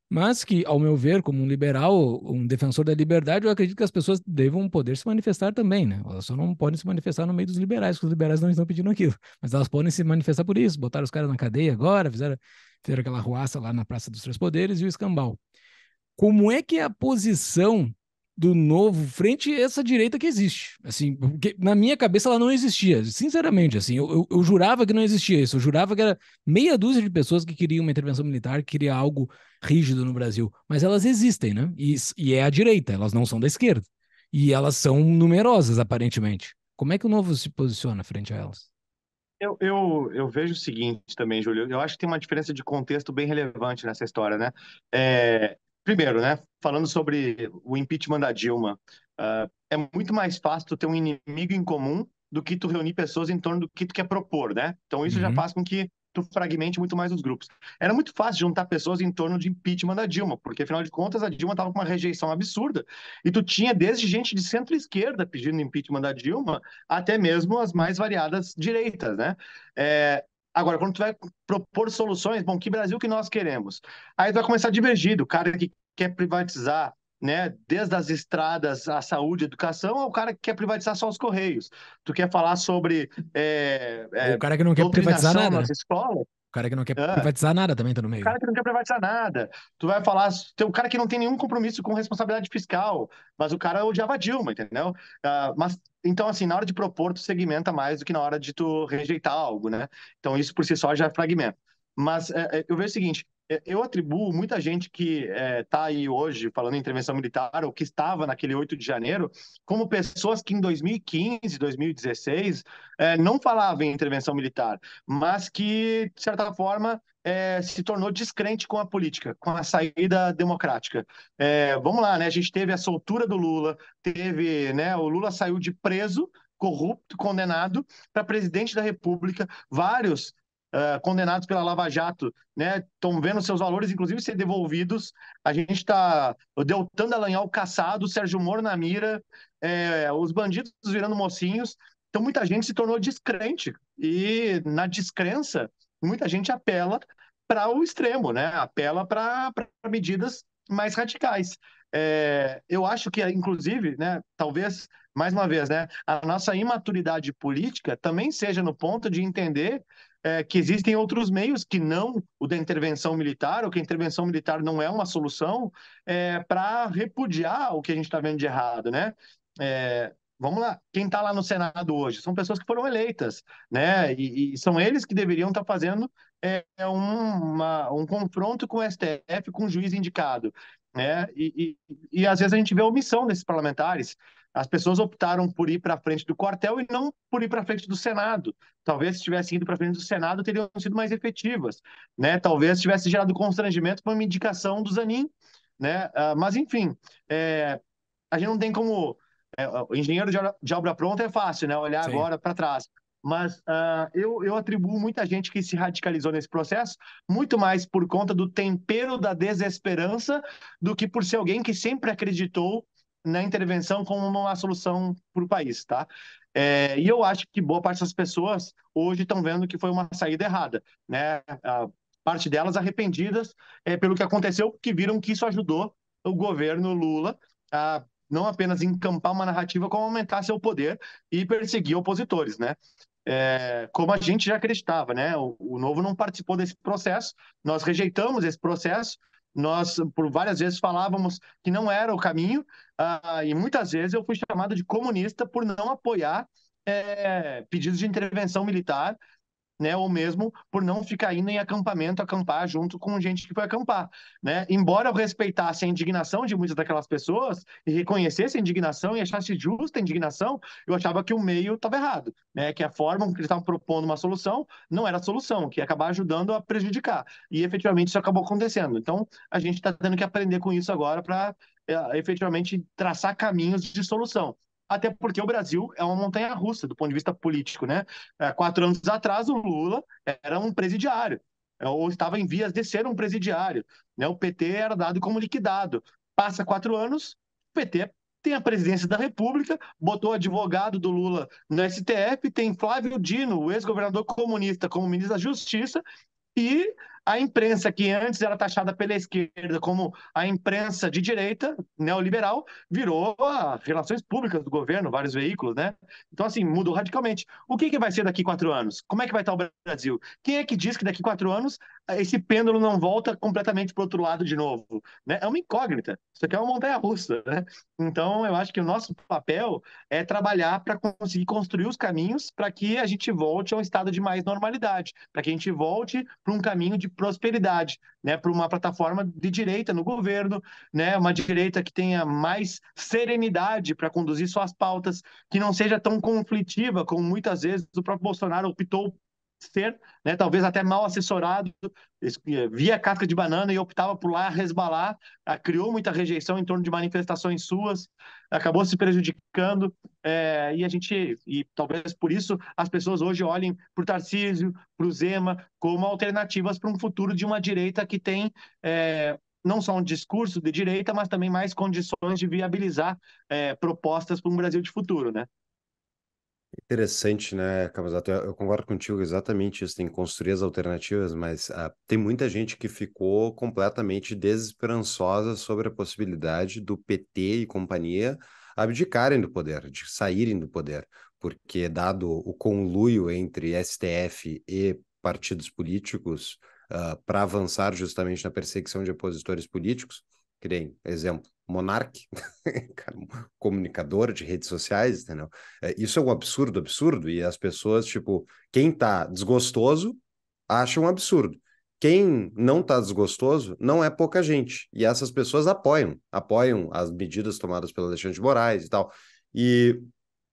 Mas que, ao meu ver, como um liberal, um defensor da liberdade, eu acredito que as pessoas devam poder se manifestar também, né? Elas só não podem se manifestar no meio dos liberais, porque os liberais não estão pedindo aquilo. Mas elas podem se manifestar por isso, botaram os caras na cadeia agora, fizeram, fizeram aquela ruaça lá na Praça dos Três Poderes e o escambau como é que é a posição do novo frente a essa direita que existe? Assim, porque na minha cabeça ela não existia, sinceramente, assim, eu, eu, eu jurava que não existia isso, eu jurava que era meia dúzia de pessoas que queriam uma intervenção militar, que queria algo rígido no Brasil, mas elas existem, né? E, e é a direita, elas não são da esquerda, e elas são numerosas, aparentemente. Como é que o novo se posiciona frente a elas? Eu, eu, eu, vejo o seguinte também, Júlio. Eu acho que tem uma diferença de contexto bem relevante nessa história, né? É, Primeiro, né, falando sobre o impeachment da Dilma, uh, é muito mais fácil tu ter um inimigo em comum do que tu reunir pessoas em torno do que tu quer propor, né? Então isso uhum. já faz com que tu fragmente muito mais os grupos. Era muito fácil juntar pessoas em torno de impeachment da Dilma, porque afinal de contas a Dilma tava com uma rejeição absurda. E tu tinha desde gente de centro-esquerda pedindo impeachment da Dilma, até mesmo as mais variadas direitas, né? É... Agora, quando tu vai propor soluções, bom, que Brasil que nós queremos? Aí tu vai começar divergido. O cara que quer privatizar né, desde as estradas, a saúde, a educação, é o cara que quer privatizar só os correios. Tu quer falar sobre. É, é, o cara que não quer privatizar nada. Nossa O cara que não quer é. privatizar nada também tá no meio. O cara que não quer privatizar nada. Tu vai falar, tem um cara que não tem nenhum compromisso com responsabilidade fiscal, mas o cara é odiava a Dilma, entendeu? Uh, mas então assim, na hora de propor, tu segmenta mais do que na hora de tu rejeitar algo, né? Então isso por si só já fragmenta. Mas eu vejo o seguinte, é, eu atribuo muita gente que está é, tá aí hoje falando em intervenção militar ou que estava naquele 8 de janeiro como pessoas que em 2015, 2016 é, não falavam em intervenção militar, mas que, de certa forma, é, se tornou descrente com a política, com a saída democrática. É, vamos lá, né? a gente teve a soltura do Lula, teve né, o Lula saiu de preso corrupto, condenado para presidente da República. Vários uh, condenados pela Lava Jato, né? Estão vendo seus valores, inclusive, ser devolvidos. A gente está o Deltan Dallagnol caçado, Sérgio Moro na mira, é, os bandidos virando mocinhos. Então, muita gente se tornou descrente. E na descrença, muita gente apela para o extremo, né? Apela para medidas mais radicais. É, eu acho que, inclusive, né, talvez, mais uma vez, né, a nossa imaturidade política também seja no ponto de entender é, que existem outros meios que não o da intervenção militar, ou que a intervenção militar não é uma solução, é, para repudiar o que a gente está vendo de errado, né? É, vamos lá, quem está lá no Senado hoje são pessoas que foram eleitas, né? E, e são eles que deveriam estar tá fazendo é, é, um, uma, um confronto com o STF, com o juiz indicado. Né? E, e, e, às vezes a gente vê omissão desses parlamentares. As pessoas optaram por ir para frente do quartel e não por ir para frente do Senado. Talvez se tivesse ido para frente do Senado teriam sido mais efetivas, né? Talvez tivesse gerado constrangimento para uma indicação do Zanin, né? Ah, mas enfim, é... a gente não tem como é, o engenheiro de obra pronta é fácil, né? Olhar Sim. agora para trás. Mas uh, eu, eu atribuo muita gente que se radicalizou nesse processo muito mais por conta do tempero da desesperança do que por ser alguém que sempre acreditou na intervenção como uma solução para o país, tá? É, e eu acho que boa parte das pessoas hoje estão vendo que foi uma saída errada, né? A parte delas arrependidas é, pelo que aconteceu, que viram que isso ajudou o governo Lula a não apenas encampar uma narrativa, como aumentar seu poder e perseguir opositores, né? É, como a gente já acreditava, né? O, o, Novo não participou desse processo, nós rejeitamos esse processo, nós por várias vezes falávamos que não era o caminho, uh, e muitas vezes eu fui chamado de comunista por não apoiar é, pedidos de intervenção militar né? Ou mesmo por não ficar indo em acampamento acampar junto com gente que foi acampar, né? Embora eu respeitasse a indignação de muitas daquelas pessoas e reconhecesse a indignação e achasse justa a indignação, eu achava que o meio estava errado, né? Que a forma como eles estavam propondo uma solução não era a solução, que ia acabar ajudando a prejudicar. E efetivamente isso acabou acontecendo. Então a gente está tendo que aprender com isso agora para é, eh, efetivamente traçar caminhos de solução até porque o Brasil é uma montanha russa do ponto de vista político, né? É, quatro anos atrás, o Lula era um presidiário, é, ou estava em vias de ser um presidiário. Né? O PT era dado como liquidado. Passa quatro anos, o PT tem a presidência da República, botou advogado do Lula no STF, tem Flávio Dino, o ex-governador comunista, como ministro da Justiça, e a imprensa, que antes era taxada pela esquerda como a imprensa de direita, neoliberal, virou a relações públicas do governo, vários veículos, né? Então, assim, mudou radicalmente. O que, que vai ser daqui quatro anos? Como é que vai estar o Brasil? Quem é que diz que daqui quatro anos ah, esse pêndulo não volta completamente para o outro lado de novo? Né? É uma incógnita. Isso aqui é uma montanha russa, né? Então, eu acho que o nosso papel é trabalhar para conseguir construir os caminhos para que a gente volte a um estado de mais normalidade, para que a gente volte para um caminho de prosperidade, né, para uma plataforma de direita no governo, né, uma direita que tenha mais serenidade para conduzir suas pautas, que não seja tão conflitiva como muitas vezes o próprio Bolsonaro optou ser, né, talvez até mal assessorado, eh, via casca de banana e optava por lá resbalar, ah, criou muita rejeição em torno de manifestações suas, acabou se prejudicando, é, e a gente, e talvez por isso as pessoas hoje olhem para o Tarcísio, para o Zema, como alternativas para um futuro de uma direita que tem é, não só um discurso de direita, mas também mais condições de viabilizar é, propostas para um Brasil de futuro, né? Interessante, né, Camasato? Eu concordo contigo exatamente isso. Tem que construir as alternativas, mas ah, tem muita gente que ficou completamente desesperançosa sobre a possibilidade do PT e companhia abdicarem do poder, de saírem do poder, porque, dado o conluio entre STF e partidos políticos ah, para avançar justamente na perseguição de opositores políticos, que exemplo monarque, comunicador de redes sociais, entendeu? É, isso é um absurdo, absurdo. E as pessoas, tipo, quem tá desgostoso acha um absurdo. Quem não tá desgostoso não é pouca gente. E essas pessoas apoiam, apoiam as medidas tomadas pelo Alexandre de Moraes e tal. E,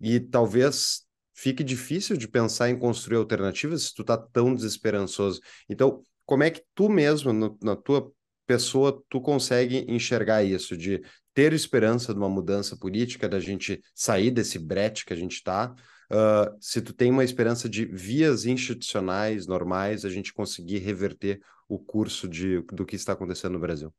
e talvez fique difícil de pensar em construir alternativas se tu tá tão desesperançoso. Então, como é que tu mesmo, no, na tua pessoa tu consegue enxergar isso, de ter esperança de uma mudança política, da gente sair desse brete que a gente está, uh, ah, se tu tem uma esperança de vias institucionais normais, a gente conseguir reverter o curso de, do que está acontecendo no Brasil?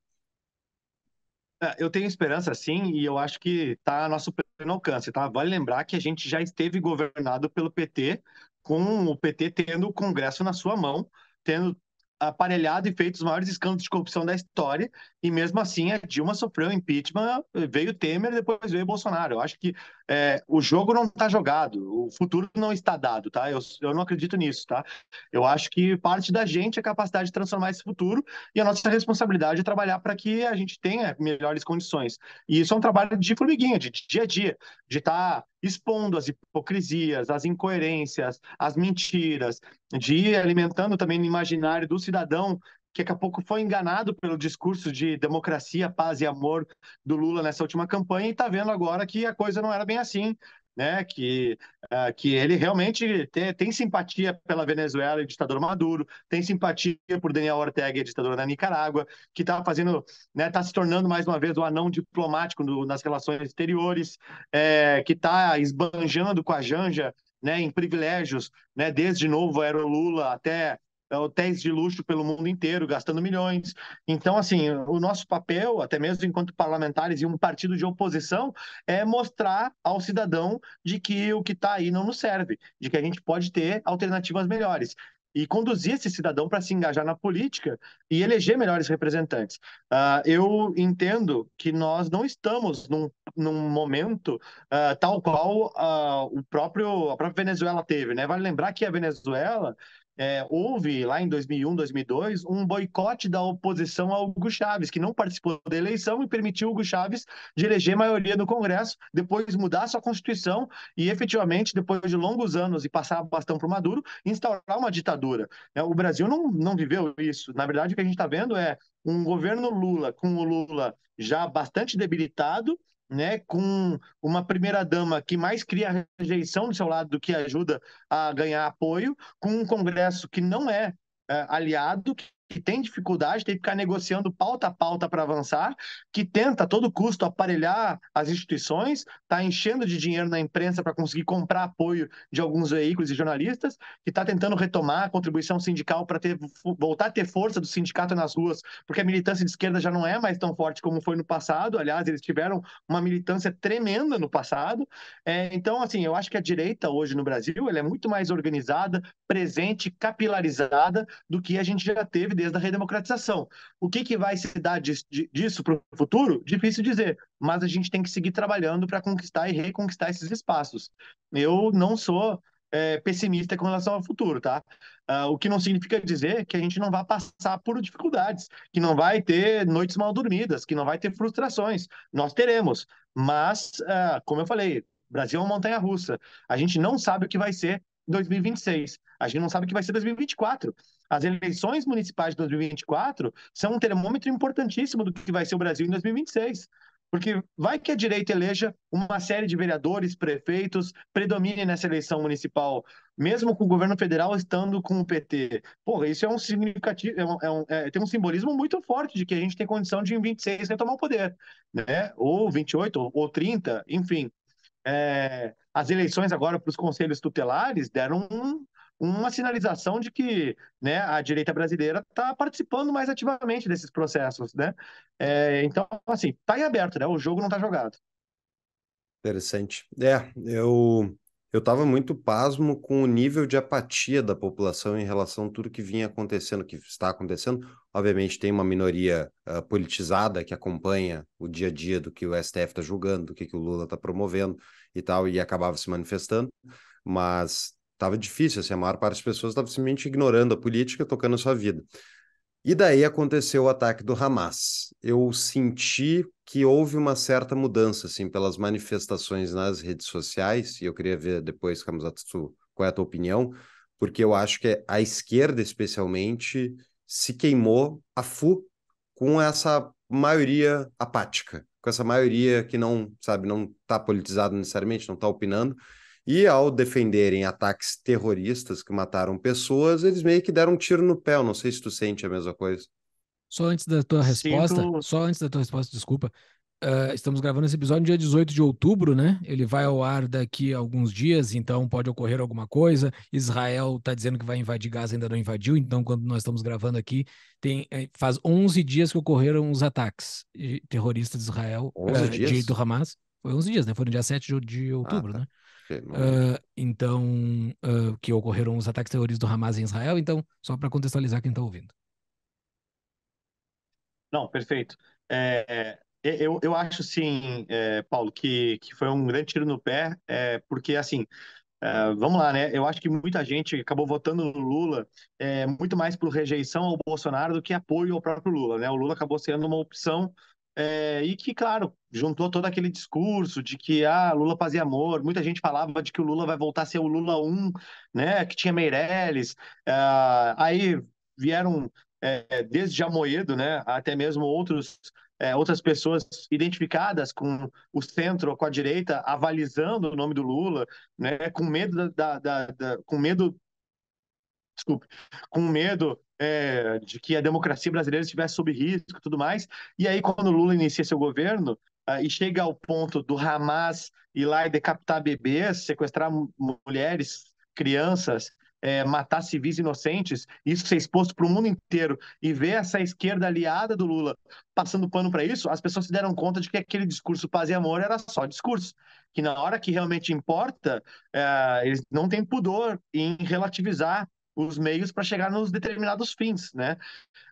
É, eu tenho esperança, sim, e eu acho que está a nosso pleno alcance, tá? Vale lembrar que a gente já esteve governado pelo PT, com o PT tendo o Congresso na sua mão, tendo aparelhado e feito os maiores escândalos de corrupção da história, e mesmo assim a Dilma sofreu impeachment, veio Temer, depois veio Bolsonaro. Eu acho que é, o jogo não está jogado, o futuro não está dado, tá? Eu, eu não acredito nisso, tá? Eu acho que parte da gente é a capacidade de transformar esse futuro e a nossa responsabilidade é trabalhar para que a gente tenha melhores condições. E isso é um trabalho de formiguinha, de dia a dia, de estar tá expondo as hipocrisias, as incoerências, as mentiras, de ir alimentando também no imaginário do cidadão que daqui a pouco foi enganado pelo discurso de democracia, paz e amor do Lula nessa última campanha e está vendo agora que a coisa não era bem assim, né, que, uh, que ele realmente tem, tem, simpatia pela Venezuela e ditador Maduro, tem simpatia por Daniel Ortega e ditador da Nicarágua, que está fazendo, né, está se tornando mais uma vez o um anão diplomático no, nas relações exteriores, é, que está esbanjando com a Janja né, em privilégios, né, desde novo era o Lula até então, hotéis de luxo pelo mundo inteiro, gastando milhões. Então, assim, o nosso papel, até mesmo enquanto parlamentares e um partido de oposição, é mostrar ao cidadão de que o que está aí não nos serve, de que a gente pode ter alternativas melhores. E conduzir esse cidadão para se engajar na política e eleger melhores representantes. Uh, eu entendo que nós não estamos num, num momento uh, tal qual uh, o próprio, a própria Venezuela teve. Né? Vale lembrar que a Venezuela é, houve lá em 2001, 2002, um boicote da oposição ao Hugo Chaves, que não participou da eleição e permitiu Hugo Chaves de eleger maioria no Congresso, depois mudar sua Constituição e, efetivamente, depois de longos anos e passar bastão para o Maduro, instaurar uma ditadura. É, o Brasil não, não viveu isso. Na verdade, o que a gente está vendo é um governo Lula, com o Lula já bastante debilitado, né, com uma primeira-dama que mais cria rejeição do seu lado do que ajuda a ganhar apoio, com um Congresso que não é, é aliado, que tem dificuldade, tem que ficar negociando pauta a pauta para avançar, que tenta a todo custo aparelhar as instituições, está enchendo de dinheiro na imprensa para conseguir comprar apoio de alguns veículos e jornalistas, que está tentando retomar a contribuição sindical para voltar a ter força do sindicato nas ruas, porque a militância de esquerda já não é mais tão forte como foi no passado. Aliás, eles tiveram uma militância tremenda no passado. É, então, assim, eu acho que a direita hoje no Brasil ela é muito mais organizada, presente, capilarizada do que a gente já teve da a redemocratização. O que, que vai se dar disso, disso para o futuro? Difícil dizer, mas a gente tem que seguir trabalhando para conquistar e reconquistar esses espaços. Eu não sou é, pessimista com relação ao futuro, tá? Uh, o que não significa dizer que a gente não vai passar por dificuldades, que não vai ter noites mal dormidas, que não vai ter frustrações. Nós teremos, mas, uh, como eu falei, Brasil é uma montanha russa. A gente não sabe o que vai ser 2026. A gente não sabe o que vai ser 2024. As eleições municipais de 2024 são um termômetro importantíssimo do que vai ser o Brasil em 2026. Porque vai que a direita eleja uma série de vereadores, prefeitos, predomine nessa eleição municipal, mesmo com o governo federal estando com o PT. Porra, isso é um significativo, é um, é um, é, tem um simbolismo muito forte de que a gente tem condição de em 26 retomar o poder, né? Ou 28, ou, ou 30, enfim. É, as eleições agora para os conselhos tutelares deram um, uma sinalização de que né, a direita brasileira está participando mais ativamente desses processos. Né? É, então, assim, está em aberto, né? o jogo não está jogado. Interessante. É, eu eu estava muito pasmo com o nível de apatia da população em relação a tudo que vinha acontecendo, que está acontecendo. Obviamente, tem uma minoria uh, politizada que acompanha o dia a dia do que o STF está julgando, do que, que o Lula está promovendo e tal, e acabava se manifestando. Mas Tava difícil, assim, a maior parte das pessoas estava simplesmente ignorando a política, tocando sua vida. E daí aconteceu o ataque do Hamas. Eu senti que houve uma certa mudança, assim, pelas manifestações nas redes sociais, e eu queria ver depois, Camusato, qual é a tua opinião, porque eu acho que a esquerda, especialmente, se queimou a fu com essa maioria apática, com essa maioria que não, sabe, não está politizada necessariamente, não está opinando, e ao defenderem ataques terroristas que mataram pessoas, eles meio que deram um tiro no pé. Eu não sei se tu sente a mesma coisa. Só antes da tua resposta, Sinto... só antes da tua resposta, desculpa. Uh, estamos gravando esse episódio dia 18 de outubro, né? Ele vai ao ar daqui a alguns dias, então pode ocorrer alguma coisa. Israel está dizendo que vai invadir Gaza, ainda não invadiu, então quando nós estamos gravando aqui, tem, eh, faz 11 dias que ocorreram os ataques terroristas de Israel, uh, de, do Hamas. Foi 11 dias, né? Foi no dia 7 de, de ah, outubro, ah, tá. né? Uh, então, uh, que ocorreram os ataques terroristas do Hamas em Israel. Então, só para contextualizar quem está ouvindo. Não, perfeito. É, é, eu, eu acho, sim, é, Paulo, que, que foi um grande tiro no pé, é, porque, assim, Uh, vamos lá, né? Eu acho que muita gente acabou votando no Lula é, muito mais por rejeição ao Bolsonaro do que apoio ao próprio Lula, né? O Lula acabou sendo uma opção é, e que, claro, juntou todo aquele discurso de que ah, Lula fazia amor, muita gente falava de que o Lula vai voltar a ser o Lula 1, né, que tinha Meirelles, ah, aí vieram é, é desde Amoedo, né, até mesmo outros, é, outras pessoas identificadas com o centro ou com a direita, avalizando o nome do Lula, né, com medo da, da, da, da com medo desculpe, com medo é, de que a democracia brasileira estivesse sob risco e tudo mais. E aí, quando Lula inicia seu governo uh, e chega ao ponto do Hamas ir lá e decapitar bebês, sequestrar mulheres, crianças, é, matar civis inocentes, isso ser exposto para o mundo inteiro e ver essa esquerda aliada do Lula passando pano para isso, as pessoas se deram conta de que aquele discurso paz e amor era só discurso. Que na hora que realmente importa, é, eles não têm pudor em relativizar os meios para chegar nos determinados fins, né?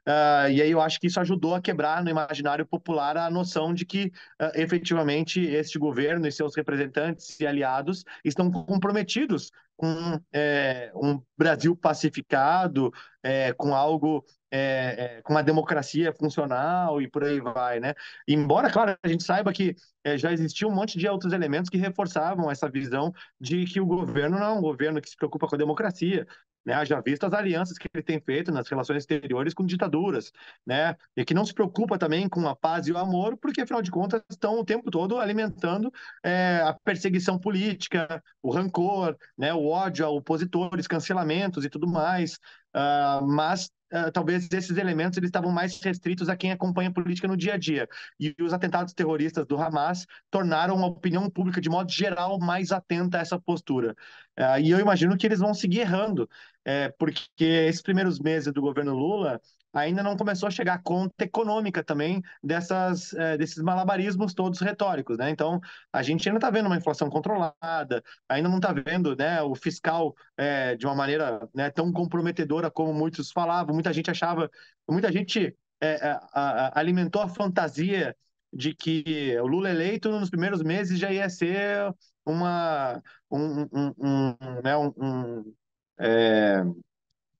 Uh, e aí eu acho que isso ajudou a quebrar no imaginário popular a noção de que uh, efetivamente este governo e seus representantes e aliados estão comprometidos com é, um Brasil pacificado, é, com algo, é, com uma democracia funcional e por aí vai, né? Embora, claro, a gente saiba que já existia um monte de outros elementos que reforçavam essa visão de que o governo não é um governo que se preocupa com a democracia, né, já visto as alianças que ele tem feito nas relações exteriores com ditaduras, né, e que não se preocupa também com a paz e o amor, porque afinal de contas estão o tempo todo alimentando é, a perseguição política, o rancor, né, o o ódio a opositores, cancelamentos e tudo mais, uh, mas uh, talvez esses elementos eles estavam mais restritos a quem acompanha a política no dia a dia. E os atentados terroristas do Hamas tornaram a opinião pública, de modo geral, mais atenta a essa postura. Uh, e eu imagino que eles vão seguir errando, é, porque esses primeiros meses do governo Lula, ainda não começou a chegar a conta econômica também dessas, é, desses malabarismos todos retóricos, né? Então, a gente ainda está vendo uma inflação controlada, ainda não está vendo né, o fiscal é, de uma maneira né, tão comprometedora como muitos falavam, muita gente achava, muita gente é, a, a, alimentou a fantasia de que o Lula eleito nos primeiros meses já ia ser uma um, um, um, né, um, um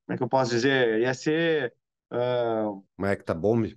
como é que eu posso dizer? Ia ser que ah, tá hectacombe.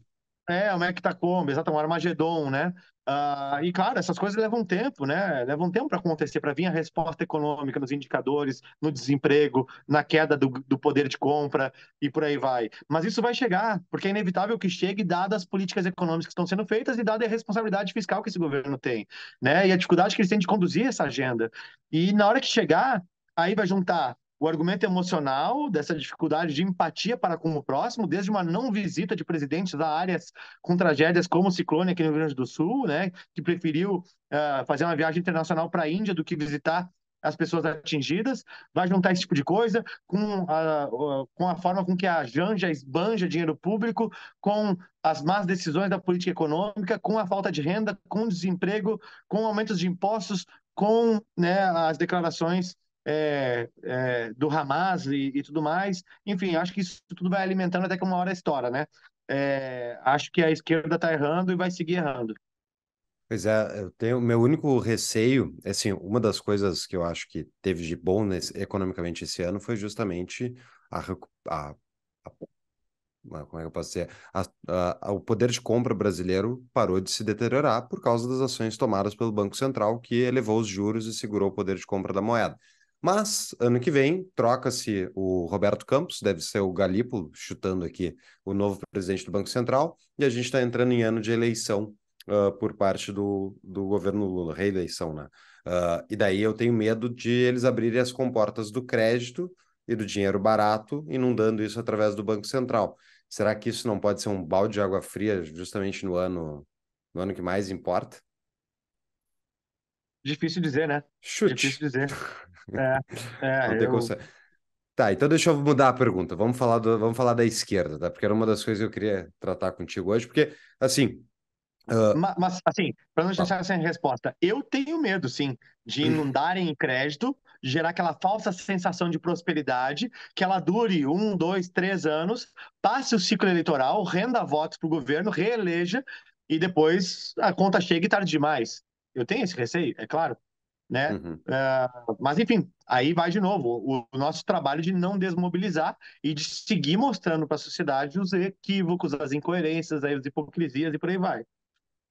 É, tá hectacombe, exato, um Armagedon, né? Uh, e claro, essas coisas levam tempo, né? Levam tempo para acontecer, para vir a resposta econômica nos indicadores, no desemprego, na queda do, do, poder de compra e por aí vai. Mas isso vai chegar, porque é inevitável que chegue, dadas as políticas econômicas que estão sendo feitas e dada a responsabilidade fiscal que esse governo tem, né? E a dificuldade que eles têm de conduzir essa agenda. E na hora que chegar, aí vai juntar o argumento emocional dessa dificuldade de empatia para com o próximo, desde uma não visita de presidentes a áreas com tragédias como o ciclone aqui no Rio Grande do Sul, né, que preferiu uh, fazer uma viagem internacional para a Índia do que visitar as pessoas atingidas, vai juntar esse tipo de coisa com a, com a forma com que a Janja esbanja dinheiro público, com as más decisões da política econômica, com a falta de renda, com o desemprego, com aumentos de impostos, com né, as declarações é, é, do Hamas e, e, tudo mais. Enfim, acho que isso tudo vai alimentando até que uma hora estoura, né? É, acho que a esquerda está errando e vai seguir errando. Pois é, eu tenho meu único receio, assim, uma das coisas que eu acho que teve de bom nesse, economicamente esse ano foi justamente a, a, a como é que eu posso dizer, a, o poder de compra brasileiro parou de se deteriorar por causa das ações tomadas pelo Banco Central, que elevou os juros e segurou o poder de compra da moeda. Mas ano que vem troca-se o Roberto Campos, deve ser o Galípolo chutando aqui, o novo presidente do Banco Central, e a gente está entrando em ano de eleição uh, por parte do, do governo Lula, reeleição, né? Uh, e daí eu tenho medo de eles abrirem as comportas do crédito e do dinheiro barato, inundando isso através do Banco Central. Será que isso não pode ser um balde de água fria justamente no ano, no ano que mais importa? Difícil dizer, né? Chute. Difícil dizer. É, é, eu... Tá, então deixa eu mudar a pergunta. Vamos falar, do, vamos falar da esquerda, tá? Porque era uma das coisas que eu queria tratar contigo hoje, porque, assim. Uh... Ah, mas, mas, assim, para não tá. deixar sem resposta, eu tenho medo, sim, de hum. inundarem crédito, gerar aquela falsa sensação de prosperidade, que ela dure um, dois, três anos, passe o ciclo eleitoral, renda votos para o governo, reeleja, e depois a conta chega e tarde demais. Eu tenho esse receio, é claro. Né? Uhum. Ah, mas enfim, aí vai de novo o, o, nosso trabalho de não desmobilizar e de seguir mostrando para a sociedade os equívocos, as incoerências, as hipocrisias e por aí vai.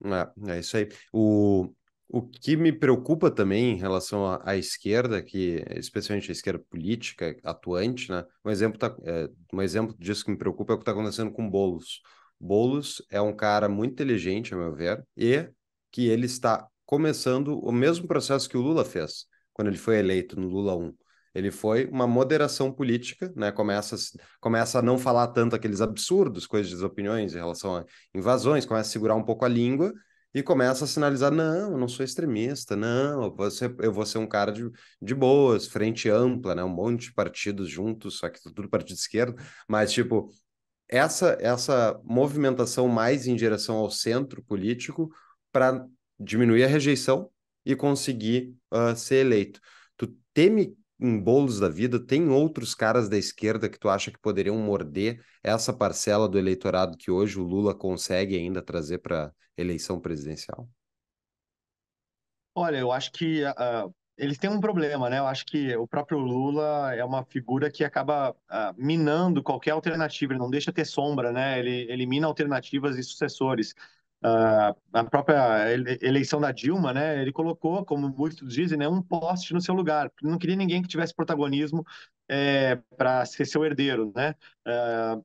É, é isso aí. O, o que me preocupa também em relação à, à, esquerda, que especialmente a esquerda política atuante, né? Um exemplo, tá, é, um exemplo disso que me preocupa é o que está acontecendo com Bolos. Bolos é um cara muito inteligente, a meu ver, e que ele está começando o mesmo processo que o Lula fez quando ele foi eleito no Lula 1. Ele foi uma moderação política, né? Começa, começa a não falar tanto aqueles absurdos, coisas de opiniões em relação a invasões, começa a segurar um pouco a língua e começa a sinalizar: não, eu não sou extremista, não, eu vou ser, eu vou ser um cara de, de boas, frente ampla, né? Um monte de partidos juntos, só que tudo partido esquerdo, mas tipo, essa, essa movimentação mais em direção ao centro político para diminuir a rejeição e conseguir uh, ser eleito. Tu teme em bolos da vida, tem outros caras da esquerda que tu acha que poderiam morder essa parcela do eleitorado que hoje o Lula consegue ainda trazer para eleição presidencial? Olha, eu acho que uh, eles têm um problema, né? Eu acho que o próprio Lula é uma figura que acaba uh, minando qualquer alternativa, ele não deixa ter sombra, né? Ele elimina alternativas e sucessores. Ah, a própria eleição da Dilma, né, ele colocou, como muitos dizem, né, um poste no seu lugar. Não queria ninguém que tivesse protagonismo é, eh, para ser seu herdeiro, né? Ah,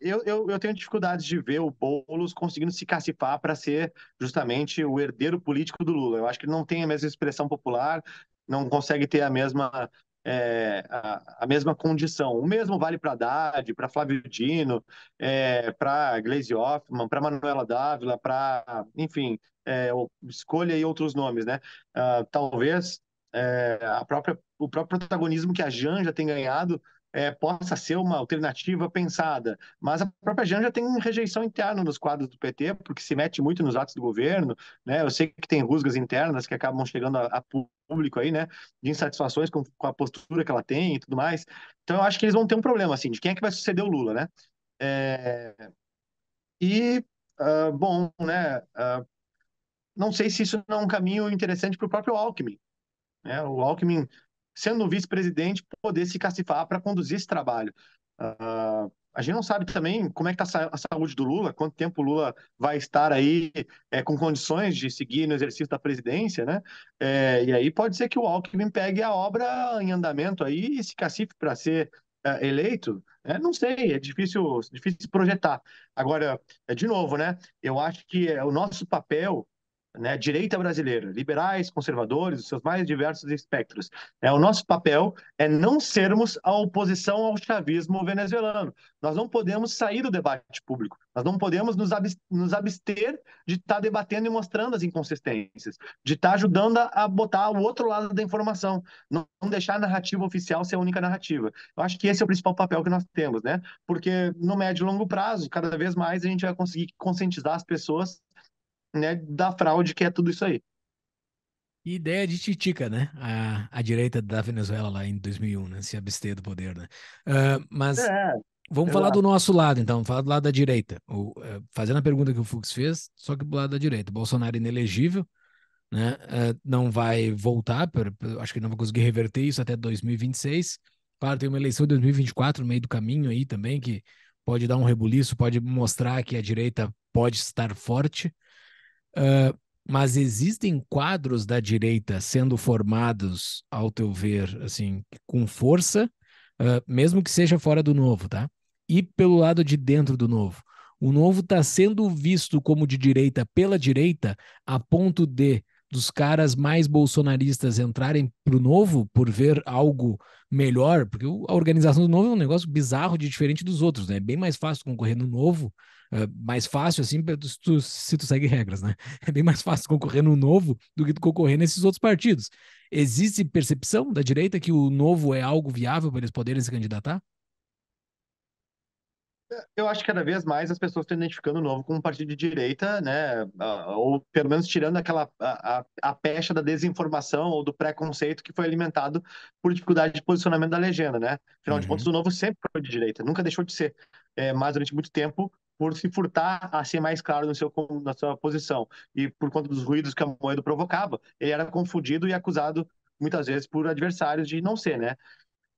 eu, eu, eu, tenho dificuldades de ver o Boulos conseguindo se cacifar para ser justamente o herdeiro político do Lula. Eu acho que ele não tem a mesma expressão popular, não consegue ter a mesma é, a, a, mesma condição. O mesmo vale para Dade para Flávio Dino, é, para Gleisi Hoffmann, para Manuela Dávila, para, enfim, é, escolha e outros nomes, né? Uh, talvez é, a própria, o próprio protagonismo que a Janja tem ganhado é, possa ser uma alternativa pensada. Mas a própria Janja tem rejeição interna nos quadros do PT, porque se mete muito nos atos do governo. Né? Eu sei que tem rusgas internas que acabam chegando a, a público aí, né, de insatisfações com, com, a postura que ela tem e tudo mais. Então, eu acho que eles vão ter um problema, assim, de quem é que vai suceder o Lula, né? É... E, uh, bom, né, uh, não sei se isso não é um caminho interessante para o próprio Alckmin. Né? O Alckmin sendo um vice-presidente, poder se cacifar para conduzir esse trabalho. Uh, a gente não sabe também como é que está a saúde do Lula, quanto tempo o Lula vai estar aí é, com condições de seguir no exercício da presidência, né? É, e aí pode ser que o Alckmin pegue a obra em andamento aí e se cacife para ser é, eleito. É, não sei, é difícil, difícil projetar. Agora, de novo, né? Eu acho que é o nosso papel né, direita brasileira, liberais, conservadores, os seus mais diversos espectros. É, o nosso papel é não sermos a oposição ao chavismo venezuelano. Nós não podemos sair do debate público, nós não podemos nos, abster de estar tá debatendo e mostrando as inconsistências, de estar tá ajudando a botar o outro lado da informação, não deixar a narrativa oficial ser a única narrativa. Eu acho que esse é o principal papel que nós temos, né? Porque no médio e longo prazo, cada vez mais a gente vai conseguir conscientizar as pessoas né, da fraude que é tudo isso aí. ideia de Titica, né? A, a direita da Venezuela lá em 2001, né? Se abster do poder, né? Uh, mas é, vamos falar lá. do nosso lado, então. Vamos falar do lado da direita. O, uh, fazendo a pergunta que o Fux fez, só que do lado da direita. Bolsonaro inelegível, né? Uh, não vai voltar, acho que não vai conseguir reverter isso até 2026. Claro, tem uma eleição de 2024 no meio do caminho aí também, que pode dar um rebuliço, pode mostrar que a direita pode estar forte, Uh, mas existem quadros da direita sendo formados, ao teu ver, assim, com força, uh, mesmo que seja fora do novo, tá? E pelo lado de dentro do novo. O novo está sendo visto como de direita pela direita, a ponto de dos caras mais bolsonaristas entrarem para o novo por ver algo melhor, porque a organização do novo é um negócio bizarro de diferente dos outros, né? É bem mais fácil concorrer no novo ah, mais fácil, assim, se tu, se tu segue regras, né? É bem mais fácil concorrer no novo do que tu concorrer nesses outros partidos. Existe percepção da direita que o novo é algo viável para eles poderem se candidatar? É, eu acho que cada vez mais as pessoas estão identificando o Novo como um partido de direita, né? Ah, ou pelo menos tirando aquela a, a pecha da desinformação ou do preconceito que foi alimentado por dificuldade de posicionamento da legenda, né? Afinal uhum. de contas, o Novo sempre foi de direita, nunca deixou de ser. É, eh, mas durante muito tempo por se furtar a ser mais claro no seu, na sua posição. E por conta dos ruídos que a moeda provocava, ele era confundido e acusado muitas vezes por adversários de não ser, né?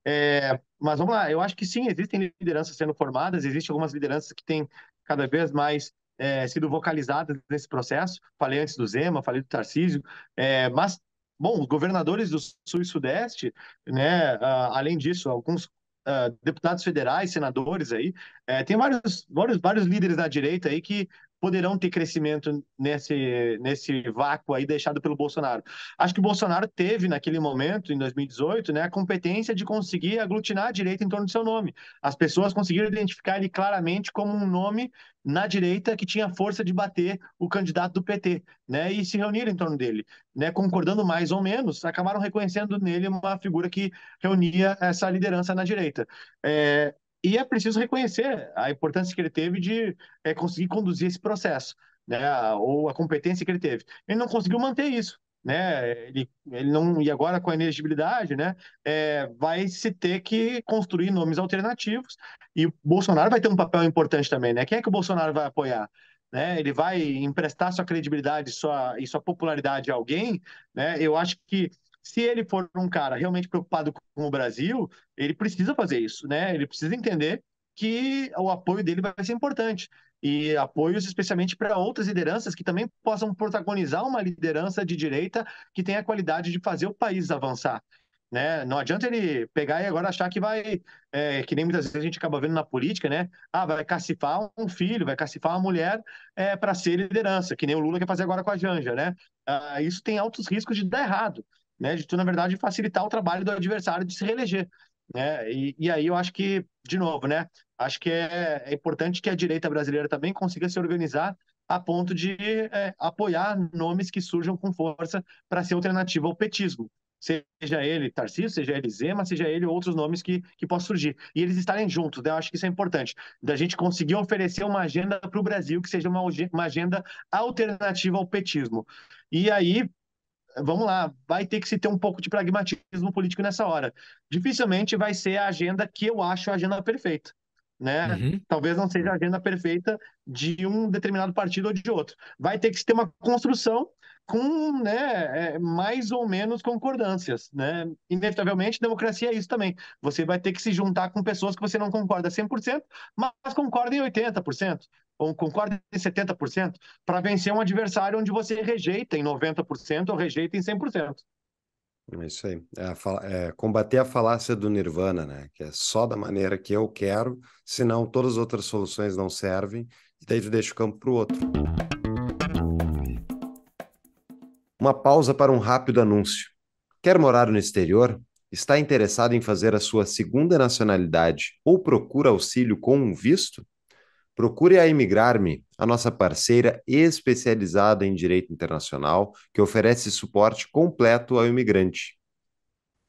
É, mas vamos lá, eu acho que sim, existem lideranças sendo formadas, existem algumas lideranças que têm cada vez mais é, sido vocalizadas nesse processo. Falei antes do Zema, falei do Tarcísio, é, mas, bom, os governadores do Sul e Sudeste, né, além disso, alguns uh, deputados federais, senadores aí, é, tem vários, vários, vários líderes da direita aí que poderão ter crescimento nesse, nesse vácuo aí deixado pelo Bolsonaro. Acho que o Bolsonaro teve, naquele momento, em 2018, né, a competência de conseguir aglutinar a direita em torno do seu nome. As pessoas conseguiram identificar ele claramente como um nome na direita que tinha força de bater o candidato do PT, né, e se reuniram em torno dele, né, concordando mais ou menos, acabaram reconhecendo nele uma figura que reunia essa liderança na direita. É, e é preciso reconhecer a importância que ele teve de é, conseguir conduzir esse processo, né? ou a competência que ele teve. Ele não conseguiu manter isso. Né? Ele, ele não e agora com a inelegibilidade, né? É, vai se ter que construir nomes alternativos e o Bolsonaro vai ter um papel importante também, né? Quem é que o Bolsonaro vai apoiar? Né? Ele vai emprestar sua credibilidade, sua e sua popularidade a alguém, né? Eu acho que se ele for um cara realmente preocupado com o Brasil, ele precisa fazer isso, né? Ele precisa entender que o apoio dele vai ser importante. E apoios especialmente para outras lideranças que também possam protagonizar uma liderança de direita que tenha a qualidade de fazer o país avançar. Né? Não adianta ele pegar e agora achar que vai, é, que nem muitas vezes a gente acaba vendo na política, né? Ah, vai cacifar um filho, vai cacifar uma mulher é, para ser liderança, que nem o Lula quer fazer agora com a Janja, né? Ah, isso tem altos riscos de dar errado né, de tu, na verdade, facilitar o trabalho do adversário de se reeleger. Né? E, e aí eu acho que, de novo, né, acho que é, é importante que a direita brasileira também consiga se organizar a ponto de é, apoiar nomes que surjam com força para ser alternativa ao petismo. Seja ele Tarcísio, seja ele Zema, seja ele outros nomes que, que possam surgir. E eles estarem juntos, né? eu acho que isso é importante. Da gente conseguir oferecer uma agenda para o Brasil que seja uma, uma agenda alternativa ao petismo. E aí, vamos lá, vai ter que se ter um pouco de pragmatismo político nessa hora. Dificilmente vai ser a agenda que eu acho a agenda perfeita. Né? Uhum. Talvez não seja a agenda perfeita de um determinado partido ou de outro. Vai ter que se ter uma construção com né, é, mais ou menos concordâncias. Né? Inevitavelmente, democracia é isso também. Você vai ter que se juntar com pessoas que você não concorda 100%, mas concorda em 80% ou concorda em 70%, para vencer um adversário onde você rejeita em 90% ou rejeita em 100%. É isso aí. É, é, combater a falácia do Nirvana, né? Que é só da maneira que eu quero, senão todas as outras soluções não servem, e daí tu deixa o campo para o outro. Uma pausa para um rápido anúncio. Quer morar no exterior? Está interessado em fazer a sua segunda nacionalidade ou procura auxílio com um visto? Procure a Emigrar-me, a nossa parceira especializada em direito internacional, que oferece suporte completo ao imigrante.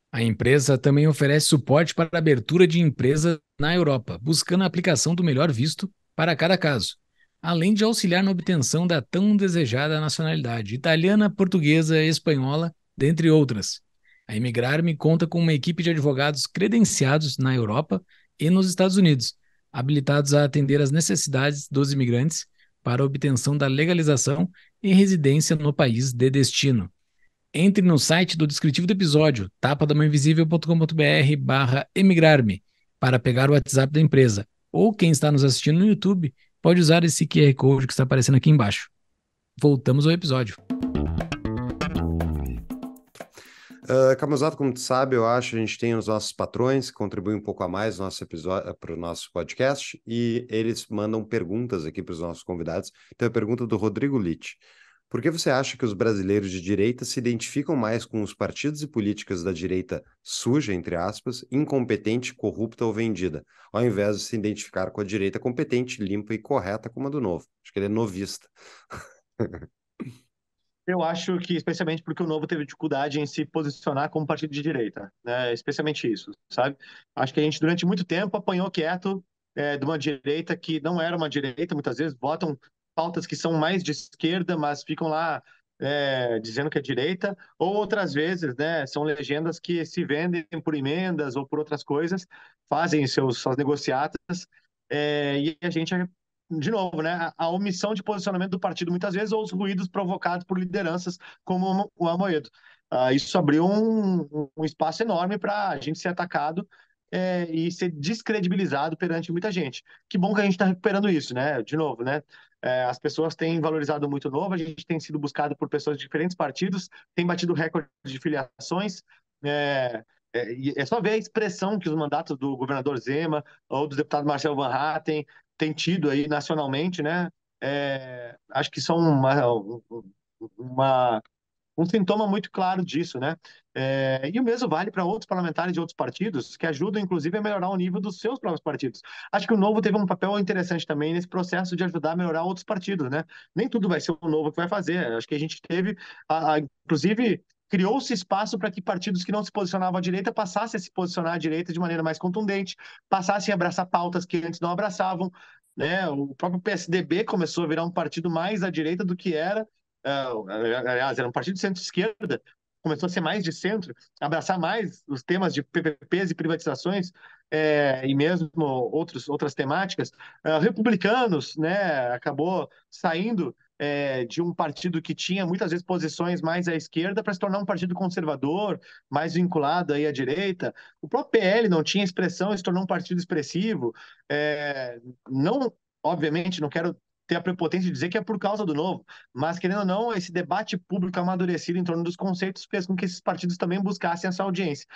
A empresa também oferece suporte para a abertura de empresa na Europa, buscando a aplicação do melhor visto para cada caso, além de auxiliar na obtenção da tão desejada nacionalidade italiana, portuguesa, espanhola, dentre outras. A Emigrar-me conta com uma equipe de advogados credenciados na Europa e nos Estados Unidos habilitados a atender às necessidades dos imigrantes para obtenção da legalização e residência no país de destino. Entre no site do descritivo do episódio, tapadamainvisível.com.br barra emigrar-me, para pegar o WhatsApp da empresa. Ou quem está nos assistindo no YouTube, pode usar esse QR Code que está aparecendo aqui embaixo. Voltamos ao episódio. Ah, Camusato, como tu sabe, eu acho, a gente tem os nossos patrões que contribuem um pouco a mais para o nosso podcast e eles mandam perguntas aqui para os nossos convidados. Tem então, a pergunta do Rodrigo Litt. Por que você acha que os brasileiros de direita se identificam mais com os partidos e políticas da direita suja, entre aspas, incompetente, corrupta ou vendida, ao invés de se identificar com a direita competente, limpa e correta como a do novo? Acho que ele é novista. Eu acho que, especialmente porque o Novo teve dificuldade em se posicionar como partido de direita, né? É especialmente isso, sabe? Acho que a gente, durante muito tempo, apanhou quieto é, de uma direita que não era uma direita, muitas vezes votam pautas que são mais de esquerda, mas ficam lá é, dizendo que é direita, ou outras vezes, né, são legendas que se vendem por emendas ou por outras coisas, fazem seus, suas negociatas, é, e a gente de novo, né, a omissão de posicionamento do partido muitas vezes ou os ruídos provocados por lideranças como o Amoedo. Uh, isso abriu um, um espaço enorme para a gente ser atacado é, e ser descredibilizado perante muita gente. Que bom que a gente está recuperando isso, né? De novo, né? É, as pessoas têm valorizado muito o novo, a gente tem sido buscado por pessoas de diferentes partidos, tem batido recorde de filiações. É, é, é só ver a expressão que os mandatos do governador Zema ou do deputado Marcelo Van Hatten tem tido aí nacionalmente, né? É, acho que são uma, uma, um sintoma muito claro disso, né? É, e o mesmo vale para outros parlamentares de outros partidos que ajudam, inclusive, a melhorar o nível dos seus próprios partidos. Acho que o Novo teve um papel interessante também nesse processo de ajudar a melhorar outros partidos, né? Nem tudo vai ser o Novo que vai fazer. Acho que a gente teve, a, a, inclusive, criou-se espaço para que partidos que não se posicionavam à direita passassem a se posicionar à direita de maneira mais contundente, passassem a abraçar pautas que antes não abraçavam. Né? O próprio PSDB começou a virar um partido mais à direita do que era. Uh, aliás, era um partido de centro-esquerda, começou a ser mais de centro, abraçar mais os temas de PPPs e privatizações é, e mesmo outros, outras temáticas. Uh, republicanos né, acabou saindo é, de um partido que tinha muitas vezes posições mais à esquerda para se tornar um partido conservador, mais vinculado aí à direita. O próprio PL não tinha expressão e se tornou um partido expressivo. É, não, obviamente, não quero ter a prepotência de dizer que é por causa do novo, mas querendo ou não, esse debate público amadurecido em torno dos conceitos fez com que esses partidos também buscassem essa audiência.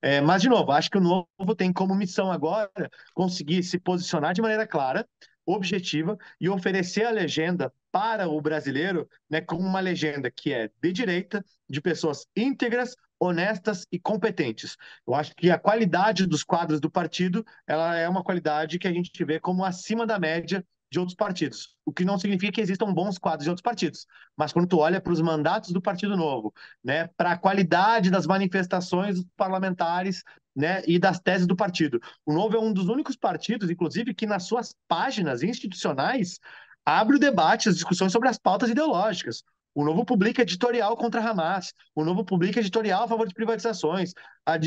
É, mas, de novo, acho que o novo tem como missão agora conseguir se posicionar de maneira clara, objetiva e oferecer a legenda para o brasileiro né, como uma legenda que é de direita, de pessoas íntegras, honestas e competentes. Eu acho que a qualidade dos quadros do partido ela é uma qualidade que a gente vê como acima da média de outros partidos. O que não significa que existam bons quadros de outros partidos, mas quando tu olha para os mandatos do Partido Novo, né, para a qualidade das manifestações parlamentares né, e das teses do partido. O Novo é um dos únicos partidos, inclusive, que nas suas páginas institucionais abre o debate, as discussões sobre as pautas ideológicas. O Novo publica editorial contra Hamas. O Novo publica editorial a favor de privatizações.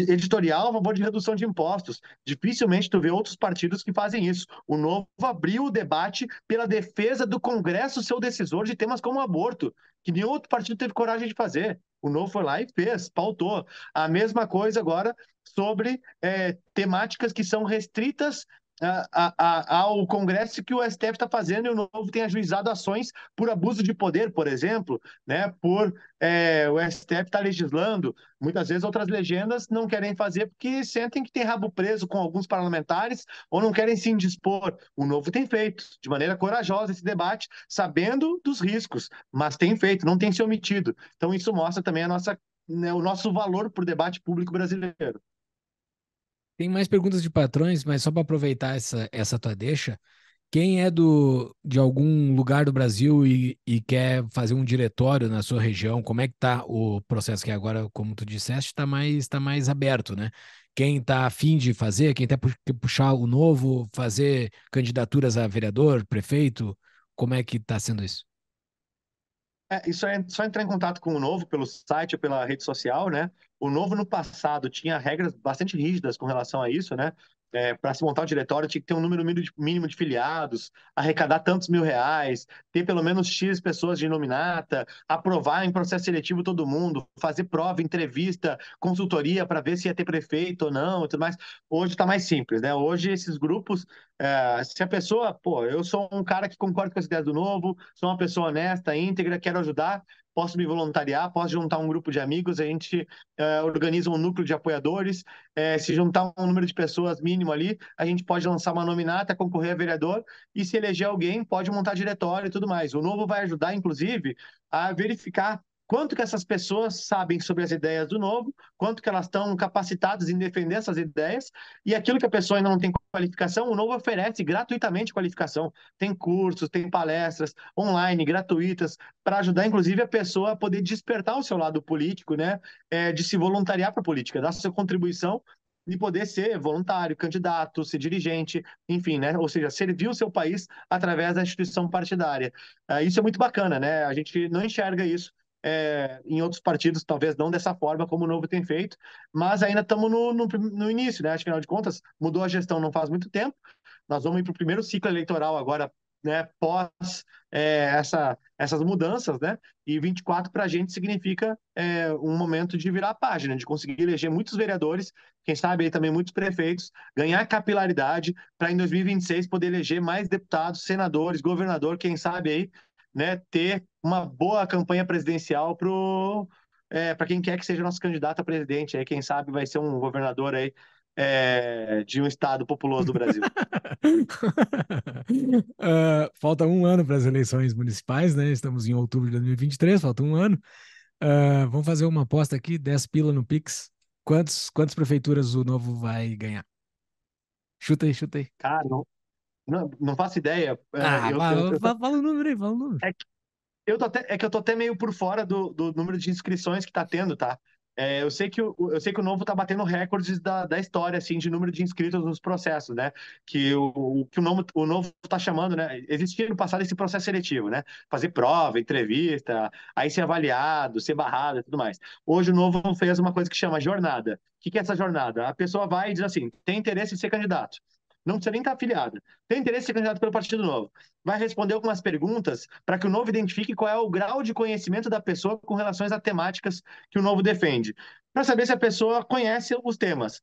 editorial a favor de redução de impostos. Dificilmente tu vê outros partidos que fazem isso. O Novo abriu o debate pela defesa do Congresso seu decisor de temas como aborto, que nenhum outro partido teve coragem de fazer. O Novo foi lá e fez, pautou. A mesma coisa agora sobre é, temáticas que são restritas a, a, ao Congresso que o STF está fazendo e o novo tem ajuizado ações por abuso de poder, por exemplo, né? Por é, o STF está legislando, muitas vezes outras legendas não querem fazer porque sentem que tem rabo preso com alguns parlamentares ou não querem se indispor. O novo tem feito de maneira corajosa esse debate, sabendo dos riscos, mas tem feito, não tem se omitido. Então isso mostra também a nossa, né, o nosso valor para o debate público brasileiro. Tem mais perguntas de patrões, mas só para aproveitar essa, essa tua deixa, quem é do, de algum lugar do Brasil e, e, quer fazer um diretório na sua região, como é que está o processo que agora, como tu disseste, está mais, tá mais aberto, né? Quem está afim de fazer, quem tá quer puxar o novo, fazer candidaturas a vereador, prefeito, como é que está sendo isso? É, isso é só entrar em contato com o Novo pelo site ou pela rede social, né? O Novo no passado tinha regras bastante rígidas com relação a isso, né? é, para se montar um diretório tinha que ter um número mínimo de filiados, arrecadar tantos mil reais, ter pelo menos X pessoas de nominata, aprovar em processo seletivo todo mundo, fazer prova, entrevista, consultoria para ver se ia ter prefeito ou não e tudo mais. Hoje está mais simples, né? Hoje esses grupos, é, se a pessoa, pô, eu sou um cara que concorda com as ideias do novo, sou uma pessoa honesta, íntegra, quero ajudar, posso me voluntariar, posso juntar um grupo de amigos, a gente é, organiza um núcleo de apoiadores, é, se juntar um número de pessoas mínimo ali, a gente pode lançar uma nominata, concorrer a vereador e se eleger alguém, pode montar diretório e tudo mais. O novo vai ajudar, inclusive, a verificar quanto que essas pessoas sabem sobre as ideias do novo, quanto que elas estão capacitadas em defender essas ideias, e aquilo que a pessoa ainda não tem qualificação, o novo oferece gratuitamente qualificação. Tem cursos, tem palestras online, gratuitas, para ajudar, inclusive, a pessoa a poder despertar o seu lado político, né? É, de se voluntariar para a política, dar sua contribuição de poder ser voluntário, candidato, ser dirigente, enfim, né? Ou seja, servir o seu país através da instituição partidária. É, isso é muito bacana, né? A gente não enxerga isso é, em outros partidos, talvez não dessa forma como o Novo tem feito, mas ainda estamos no, no, no, início, né? Afinal de contas, mudou a gestão não faz muito tempo. Nós vamos ir para o primeiro ciclo eleitoral agora, né? Pós é, essa, essas mudanças, né? E 24 para a gente significa é, um momento de virar a página, de conseguir eleger muitos vereadores, quem sabe aí também muitos prefeitos, ganhar capilaridade para em 2026 poder eleger mais deputados, senadores, governador, quem sabe aí né, ter uma boa campanha presidencial para é, quem quer que seja nosso candidato a presidente. Aí, quem sabe vai ser um governador aí é, de um estado populoso do Brasil. uh, falta um ano para as eleições municipais, né? Estamos em outubro de 2023, falta um ano. Uh, vamos fazer uma aposta aqui, 10 pila no Pix. Quantos, quantas prefeituras o novo vai ganhar? Chuta aí, chuta aí. Cara, não, não, não faço ideia. É, ah, fala o número aí, fala o número. É que, eu tô até, é que eu tô até meio por fora do, do número de inscrições que tá tendo, tá? É, eu, sei que o, eu sei que o Novo tá batendo recordes da, da história, assim, de número de inscritos nos processos, né? Que o, o que o Novo, o Novo tá chamando, né? Existia no passado esse processo seletivo, né? Fazer prova, entrevista, aí ser avaliado, ser barrado e tudo mais. Hoje o Novo fez uma coisa que chama jornada. O que, que é essa jornada? A pessoa vai e diz assim, tem interesse em ser candidato não precisa nem estar tá afiliado, tem interesse em ser candidato pelo Partido Novo, vai responder algumas perguntas para que o Novo identifique qual é o grau de conhecimento da pessoa com relação a temáticas que o Novo defende, para saber se a pessoa conhece os temas.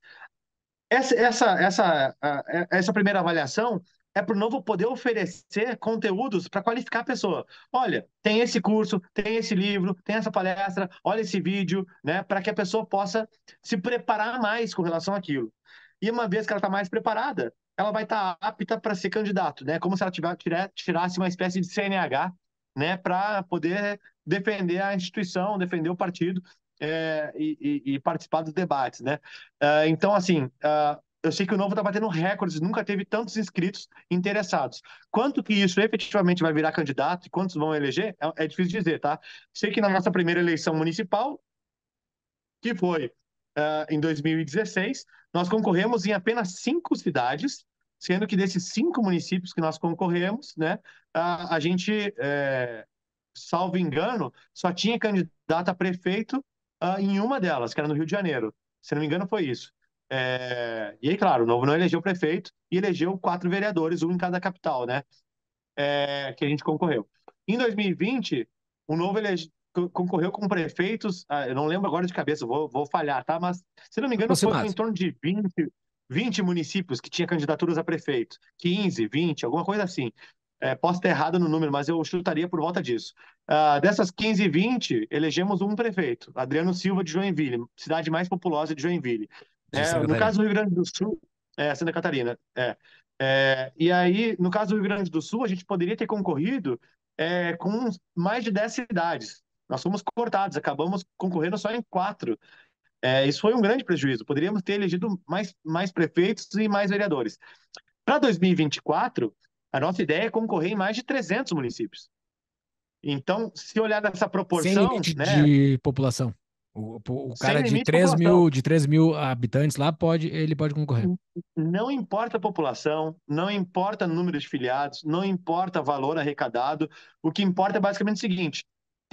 Essa, essa, essa, é, essa primeira avaliação é para o Novo poder oferecer conteúdos para qualificar a pessoa. Olha, tem esse curso, tem esse livro, tem essa palestra, olha esse vídeo, né? Para que a pessoa possa se preparar mais com relação àquilo. E uma vez que ela está mais preparada, ela vai estar tá apta para ser candidato, né? Como se ela tiver, tirasse uma espécie de CNH, né? Para poder defender a instituição, defender o partido é, e, e, e, participar dos debates, né? Uh, então, assim, uh, eu sei que o Novo está batendo recordes, nunca teve tantos inscritos interessados. Quanto que isso efetivamente vai virar candidato e quantos vão eleger, é, é difícil dizer, tá? Sei que na é. nossa primeira eleição municipal, que foi uh, em 2016, nós concorremos em apenas cinco cidades, sendo que desses cinco municípios que nós concorremos, né, a, a gente, é, salvo engano, só tinha candidato a prefeito uh, em uma delas, que era no Rio de Janeiro. Se não me engano, foi isso. É... E aí, claro, o Novo não elegeu prefeito e elegeu quatro vereadores, um em cada capital, né? É... Que a gente concorreu. Em 2020, o Novo elege concorreu com prefeitos, ah, eu não lembro agora de cabeça, vou, vou falhar, tá? Mas, se não me engano, foi em torno de 20, 20 municípios que tinha candidaturas a prefeito. 15, 20, alguma coisa assim. É, posso estar errado no número, mas eu chutaria por volta disso. Uh, dessas 15, 20, elegemos um prefeito, Adriano Silva de Joinville, cidade mais populosa de Joinville. É, no caso do Rio Grande do Sul, é, Santa Catarina. É, é, e aí, no caso do Rio Grande do Sul, a gente poderia ter concorrido é, com mais de 10 cidades. Nós fomos cortados, acabamos concorrendo só em quatro. É, isso foi um grande prejuízo. Poderíamos ter elegido mais, mais prefeitos e mais vereadores. Para 2024, a nossa ideia é concorrer em mais de 300 municípios. Então, se olhar dessa proporção. Sem limite né, de população. O, o cara de 3, mil, de 3 mil habitantes lá pode, ele pode concorrer. Não importa a população, não importa o número de filiados, não importa o valor arrecadado. O que importa é basicamente o seguinte: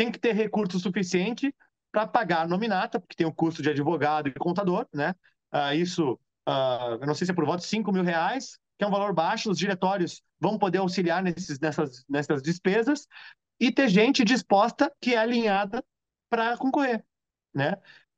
tem que ter recurso suficiente para pagar a nominata, porque tem o custo de advogado e contador, né? Uh, isso, uh, eu não sei se é por voto, 5 mil reais, que é um valor baixo, os diretórios vão poder auxiliar nesses, nessas, nessas despesas, e ter gente disposta que é alinhada para concorrer, né?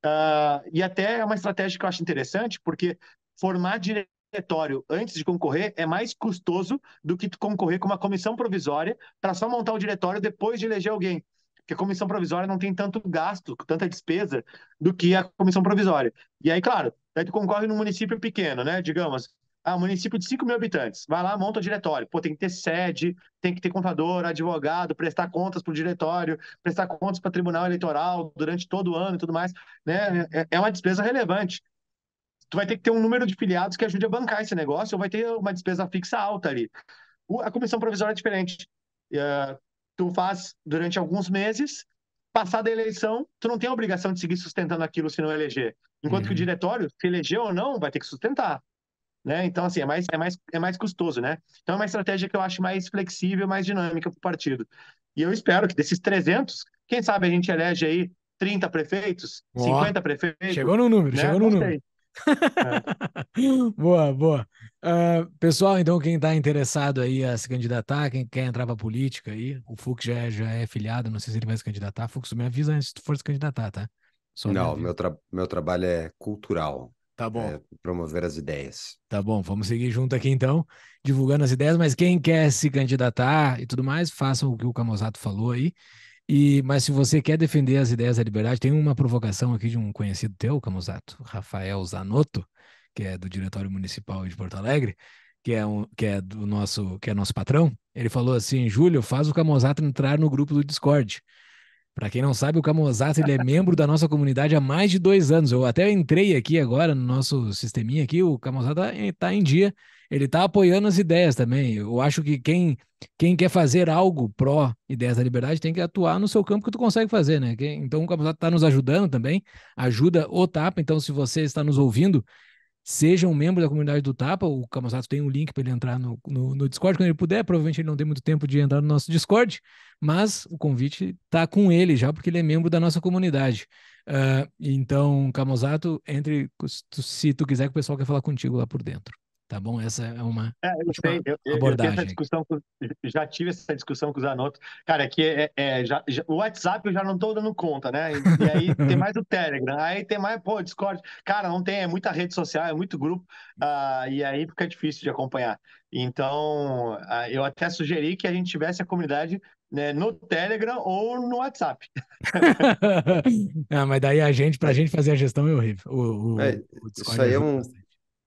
Uh, e até é uma estratégia que eu acho interessante, porque formar diretório antes de concorrer é mais custoso do que concorrer com uma comissão provisória para só montar o diretório depois de eleger alguém que a comissão provisória não tem tanto gasto, tanta despesa do que a comissão provisória. E aí, claro, daí tu concorre num município pequeno, né? Digamos, ah, um município de 5 mil habitantes, vai lá, monta o diretório. Pô, tem que ter sede, tem que ter contador, advogado, prestar contas para o diretório, prestar contas para o tribunal eleitoral durante todo o ano e tudo mais. Né? É, é uma despesa relevante. Tu vai ter que ter um número de filiados que ajude a bancar esse negócio, ou vai ter uma despesa fixa alta ali. A comissão provisória é diferente. Ah, tu faz durante alguns meses, passada a eleição, tu não tem a obrigação de seguir sustentando aquilo se não eleger. Enquanto uhum. que o uhum. diretório, se eleger ou não, vai ter que sustentar. Né? Então, assim, é mais, é, mais, é mais custoso, né? Então, é uma estratégia que eu acho mais flexível, mais dinâmica para o partido. E eu espero que desses 300, quem sabe a gente elege aí 30 prefeitos, oh, 50 prefeitos. Chegou no número, né? chegou no número. boa, boa. Uh, pessoal, então, quem está interessado aí a se candidatar, quem quer entrar para a política aí, o Fux já é, já é filiado, não sei se ele vai se candidatar. Fux, me avisa antes for se candidatar, tá? Só não, meu, tra meu trabalho é cultural. Tá bom. É, promover as ideias. Tá bom, vamos seguir junto aqui então, divulgando as ideias, mas quem quer se candidatar e tudo mais, façam o que o Camozato falou aí. E, mas se você quer defender as ideias da liberdade, tem uma provocação aqui de um conhecido teu, Camusato, é Rafael Zanotto, que é do Diretório Municipal de Porto Alegre, que é, um, que é do nosso que é nosso patrão. Ele falou assim: Júlio, faz o Camusato entrar no grupo do Discord. Para quem não sabe, o Camozato ele é membro da nossa comunidade há mais de dois anos. Eu até entrei aqui agora no nosso sisteminha aqui, o Camozato está tá em dia. Ele está apoiando as ideias também. Eu acho que quem, quem quer fazer algo pró ideias da liberdade tem que atuar no seu campo que tu consegue fazer, né? Então o Camozato está nos ajudando também, ajuda o TAP. Então se você está nos ouvindo seja um membro da comunidade do Tapa. O Camasato tem um link para ele entrar no, no, no, Discord quando ele puder. Provavelmente ele não tem muito tempo de entrar no nosso Discord, mas o convite está com ele já, porque ele é membro da nossa comunidade. Uh, então, Camozato, entre se tu quiser que o pessoal quer falar contigo lá por dentro tá bom? Essa é uma é, eu sei, eu, eu, abordagem. Eu discussão, já tive essa discussão com os anotos. Cara, aqui é, é já, já, o WhatsApp eu já não tô dando conta, né? E, e aí tem mais o Telegram, aí tem mais, pô, Discord. Cara, não tem, é muita rede social, é muito grupo, uh, e aí fica difícil de acompanhar. Então, uh, eu até sugeri que a gente tivesse a comunidade né, no Telegram ou no WhatsApp. ah, mas daí a gente, para a gente fazer a gestão é horrível. O, o, é, o isso aí é um,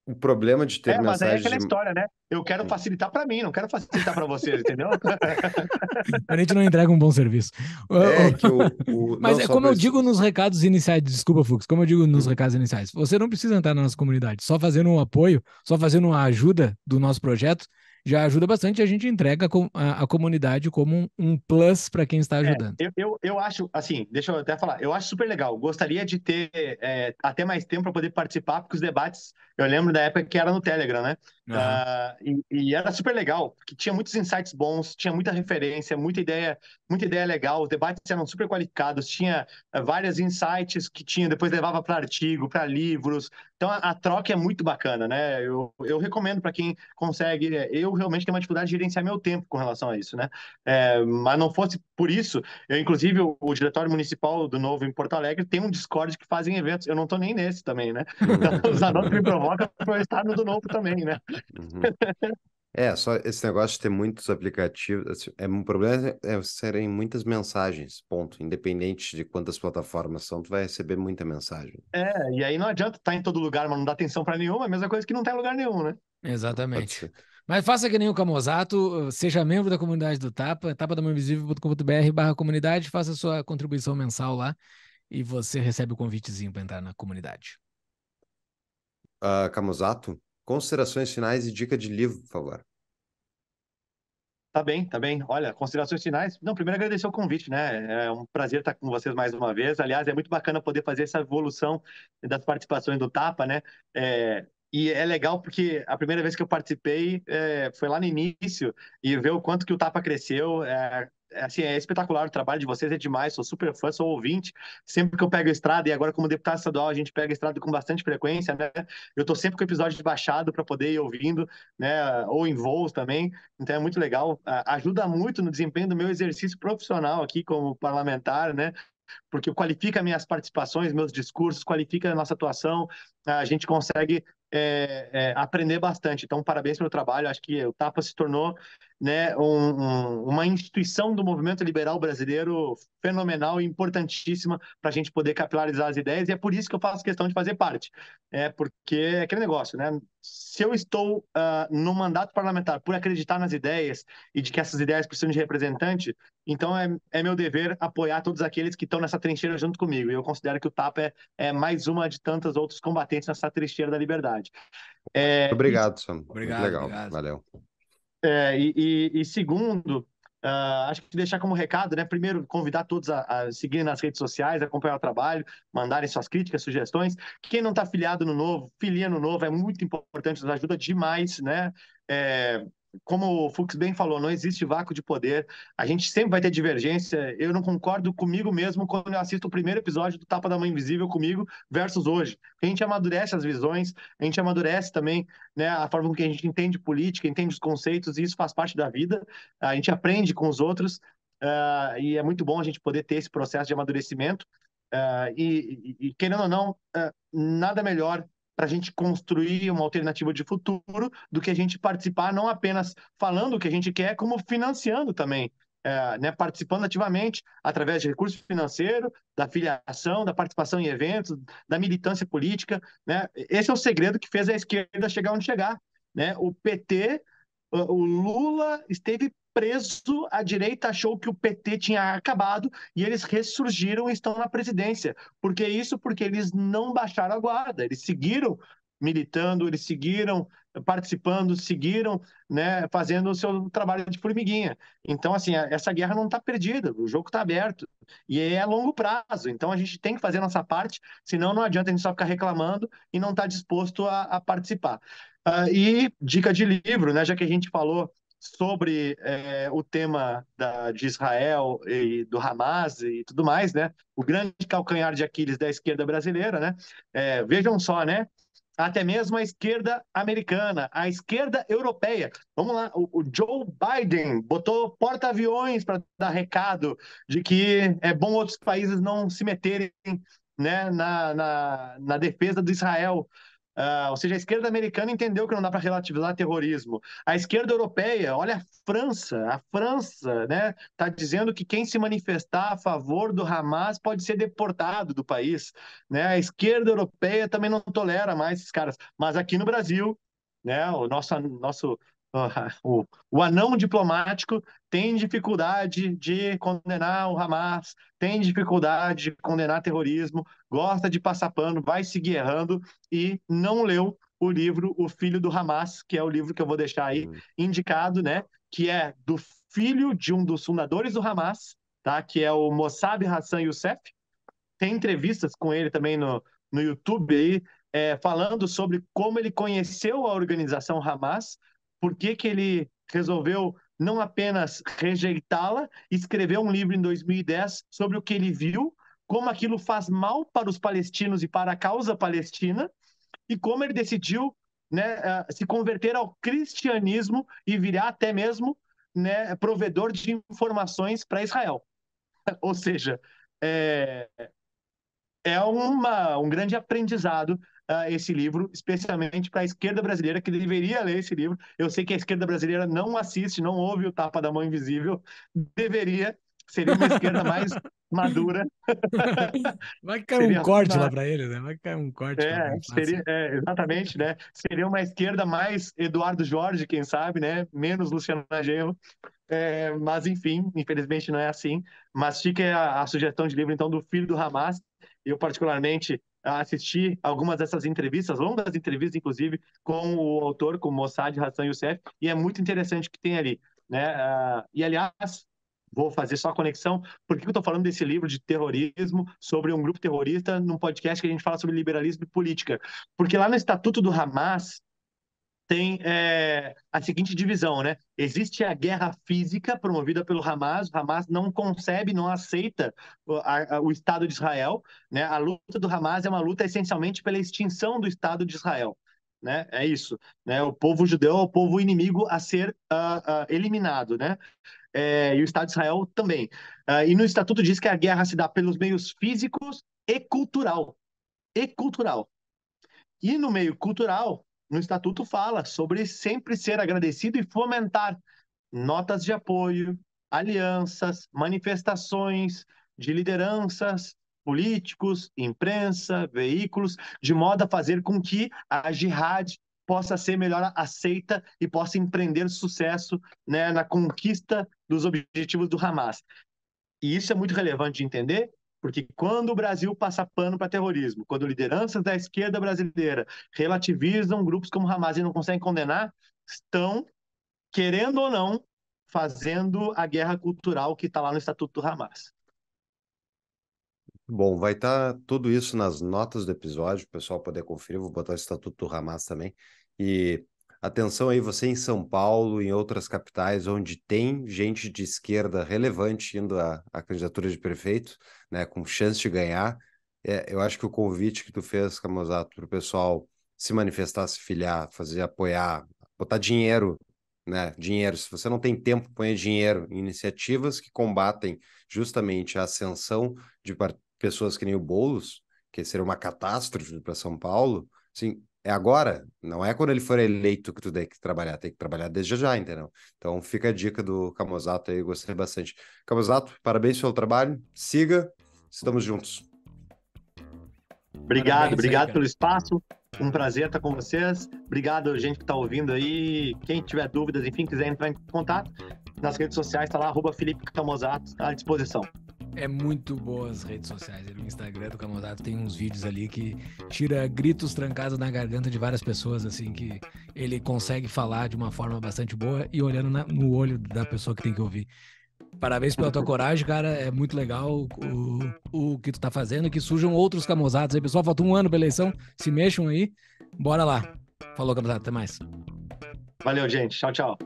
o problema de ter é, mas É aquela de... história, né? Eu quero hum. facilitar para mim, não quero facilitar para vocês, entendeu? a gente não entrega um bom serviço. É, é que o, o... Mas não, é como eu digo nos recados iniciais, desculpa, Fux, como eu digo nos hum. recados iniciais, você não precisa entrar na nossa comunidade, só fazendo um apoio, só fazendo uma ajuda do nosso projeto, já ajuda bastante e a gente entrega a, a comunidade como um, um plus para quem está é, ajudando. É, eu, eu, eu, acho, assim, deixa eu até falar, eu acho super legal. Gostaria de ter é, até mais tempo para poder participar, porque os debates, eu lembro da época que era no Telegram, né? Uhum. Uh, e, e, era super legal, porque tinha muitos insights bons, tinha muita referência, muita ideia, muita ideia legal, os debates eram super qualificados, tinha uh, várias insights que tinha, depois levava para artigo, para livros. Então a, a, troca é muito bacana, né? Eu, eu recomendo para quem consegue. Eh, eu realmente tenho uma dificuldade de gerenciar meu tempo com relação a isso, né? É, mas não fosse por isso, eu, inclusive, o, o, diretório municipal do Novo em Porto Alegre tem um Discord que fazem eventos. Eu não estou nem nesse também, né? Então, os anúncios me provocam para o estar no do Novo também, né? Uhum. É, só esse negócio de ter muitos aplicativos, assim, é um problema é, é serem muitas mensagens, ponto. Independente de quantas plataformas são, tu vai receber muita mensagem. É, e aí não adianta estar tá em todo lugar, mas não dar atenção para nenhuma, é a mesma coisa que não tem tá lugar nenhum, né? Exatamente. Mas faça que nem o Camozato, uh, seja membro da comunidade do Tapa, tapadamãoinvisível.com.br barra comunidade, faça sua contribuição mensal lá e você recebe o convitezinho para entrar na comunidade. Uh, ah, Camusato? Considerações finais e dica de livro, por favor. Tá bem, tá bem. Olha, considerações finais. Não, primeiro agradecer o convite, né? É um prazer estar com vocês mais uma vez. Aliás, é muito bacana poder fazer essa evolução das participações do Tapa, né? É, e é legal porque a primeira vez que eu participei é, foi lá no início e ver o quanto que o Tapa cresceu, é, é, assim, é espetacular o trabalho de vocês, é demais, sou super fã, sou ouvinte. Sempre que eu pego a estrada, e agora como deputado estadual, a gente pega a estrada com bastante frequência, né? Eu tô sempre com o episódio baixado para poder ir ouvindo, né? Ou em voos também, então é muito legal. Ajuda muito no desempenho do meu exercício profissional aqui como parlamentar, né? Porque qualifica minhas participações, meus discursos, qualifica a nossa atuação, a gente consegue é, é, aprender bastante. Então, parabéns pelo trabalho. Acho que o Tapa se tornou né, um, um, uma instituição do movimento liberal brasileiro fenomenal e importantíssima para a gente poder capilarizar as ideias, e é por isso que eu faço questão de fazer parte. É porque é aquele negócio, né? Se eu estou uh, no mandato parlamentar por acreditar nas ideias e de que essas ideias precisam de representante, então é, é meu dever apoiar todos aqueles que estão nessa trincheira junto comigo. E eu considero que o TAP é, é mais uma de tantas outros combatentes nessa trincheira da liberdade. É, obrigado, Sam. Obrigado, Muito legal. Obrigado. Valeu. É, e, e, e, segundo, uh, acho que deixar como recado, né? Primeiro, convidar todos a, a seguir nas redes sociais, acompanhar o trabalho, mandarem suas críticas, sugestões. Quem não está filiado no Novo, filia no Novo, é muito importante, nos ajuda demais, né? É, como o Fux bem falou, não existe vácuo de poder. A gente sempre vai ter divergência. Eu não concordo comigo mesmo quando eu assisto o primeiro episódio do Tapa da Mãe Invisível comigo versus hoje. A gente amadurece as visões, a gente amadurece também né, a forma com que a gente entende política, entende os conceitos, e isso faz parte da vida. A gente aprende com os outros. Uh, e é muito bom a gente poder ter esse processo de amadurecimento. Uh, e, e, querendo ou não, uh, nada melhor para a gente construir uma alternativa de futuro do que a gente participar não apenas falando o que a gente quer, como financiando também, é, né, participando ativamente através de recursos financeiros, da filiação, da participação em eventos, da militância política. Né? Esse é o segredo que fez a esquerda chegar onde chegar. Né? O PT, o Lula esteve preso, a direita achou que o PT tinha acabado e eles ressurgiram e estão na presidência. Por que isso? Porque eles não baixaram a guarda, eles seguiram militando, eles seguiram participando, seguiram né, fazendo o seu trabalho de formiguinha. Então, assim, essa guerra não está perdida, o jogo está aberto. E é a longo prazo, então a gente tem que fazer a nossa parte, senão não adianta a gente só ficar reclamando e não estar tá disposto a, a participar. Uh, e dica de livro, né, já que a gente falou sobre é, o tema da, de Israel e do Hamas e tudo mais, né? O grande calcanhar de Aquiles da esquerda brasileira, né? É, vejam só, né? Até mesmo a esquerda americana, a esquerda europeia. Vamos lá, o, o Joe Biden botou porta-aviões para dar recado de que é bom outros países não se meterem né, na, na, na defesa do Israel. Uh, ou seja, a esquerda americana entendeu que não dá para relativizar terrorismo. A esquerda europeia, olha a França, a França está né, tá dizendo que quem se manifestar a favor do Hamas pode ser deportado do país. Né? A esquerda europeia também não tolera mais esses caras. Mas aqui no Brasil, né, o nosso, nosso o, o anão diplomático tem dificuldade de condenar o Hamas, tem dificuldade de condenar terrorismo, gosta de passar pano, vai seguir errando e não leu o livro O Filho do Hamas, que é o livro que eu vou deixar aí hum. indicado, né? Que é do filho de um dos fundadores do Hamas, tá? Que é o Mossab Hassan Youssef. Tem entrevistas com ele também no, no YouTube aí, é, falando sobre como ele conheceu a organização Hamas, por que, que ele resolveu não apenas rejeitá-la, escreveu um livro em 2010 sobre o que ele viu, como aquilo faz mal para os palestinos e para a causa palestina, e como ele decidiu né, eh, se converter ao cristianismo e virar até mesmo né, provedor de informações para Israel. Ou seja, é, é uma, um grande aprendizado uh, esse livro, especialmente para a esquerda brasileira, que deveria ler esse livro. Eu sei que a esquerda brasileira não assiste, não ouve o Tapa da Mão Invisível, deveria. Seria uma esquerda mais madura. Vai cair um corte uma... lá para ele, né? Vai cair um corte. É, seria, é, exatamente, né? Seria uma esquerda mais Eduardo Jorge, quem sabe, né? Menos Luciano Nagelo. É, mas enfim, infelizmente não é assim. Mas fica a, a, sugestão de livro então do filho do Hamas. Eu particularmente assistir algumas dessas entrevistas, longas entrevistas, inclusive, com o autor, com o Mossad Hassan Youssef, e é muito interessante o que tem ali. Né? Uh, e, aliás, vou fazer só a conexão, por que eu estou falando desse livro de terrorismo, sobre um grupo terrorista, num podcast que a gente fala sobre liberalismo e política? Porque lá no Estatuto do Hamas, tem é, a seguinte divisão, né? Existe a guerra física promovida pelo Hamas. O Hamas não concebe, não aceita o, a, o Estado de Israel. Né? A luta do Hamas é uma luta essencialmente pela extinção do Estado de Israel. Né? É isso. Né? O povo judeu é o povo inimigo a ser uh, uh, eliminado, né? É, e o Estado de Israel também. Uh, e no estatuto diz que a guerra se dá pelos meios físicos e cultural, e cultural. E no meio cultural no Estatuto fala sobre sempre ser agradecido e fomentar notas de apoio, alianças, manifestações de lideranças, políticos, imprensa, veículos, de modo a fazer com que a jihad possa ser melhor aceita e possa empreender sucesso né, na conquista dos objetivos do Hamas. E isso é muito relevante de entender, porque quando o Brasil passa pano para terrorismo, quando lideranças da esquerda brasileira relativizam grupos como Hamas e não conseguem condenar, estão, querendo ou não, fazendo a guerra cultural que está lá no Estatuto do Hamas. Bom, vai estar tá tudo isso nas notas do episódio, o pessoal poder conferir, vou botar o Estatuto do Hamas também. E Atenção aí, você em São Paulo, em outras capitais, onde tem gente de esquerda relevante indo à, candidatura de prefeito, né, com chance de ganhar. É, eu acho que o convite que tu fez, Camusato, para o pessoal se manifestar, se filiar, fazer apoiar, botar dinheiro, né? Dinheiro. Se você não tem tempo, ponha dinheiro em iniciativas que combatem justamente a ascensão de pessoas que nem o Boulos, que seria uma catástrofe para São Paulo. Assim, é agora, não é quando ele for eleito que tu tem que trabalhar, tem que trabalhar desde já, entendeu? Então fica a dica do Camusato aí, gostei bastante. Camusato, parabéns pelo trabalho, siga, estamos juntos. Obrigado, parabéns, obrigado aí, pelo espaço. Um prazer estar com vocês. Obrigado, gente que está ouvindo aí. Quem tiver dúvidas, enfim, quiser entrar em contato, nas redes sociais está lá, arroba Felipe Camusato, à disposição. É muito boa as redes sociais. O Instagram do Camodato tem uns vídeos ali que tira gritos trancados na garganta de várias pessoas, assim, que ele consegue falar de uma forma bastante boa e olhando na, no olho da pessoa que tem que ouvir. Parabéns pela tua coragem, cara. É muito legal o, o que tu tá fazendo. Que surjam outros camosados aí, pessoal. Falta um ano pra eleição. Se mexam aí. Bora lá. Falou, camosado. Até mais. Valeu, gente. Tchau, tchau.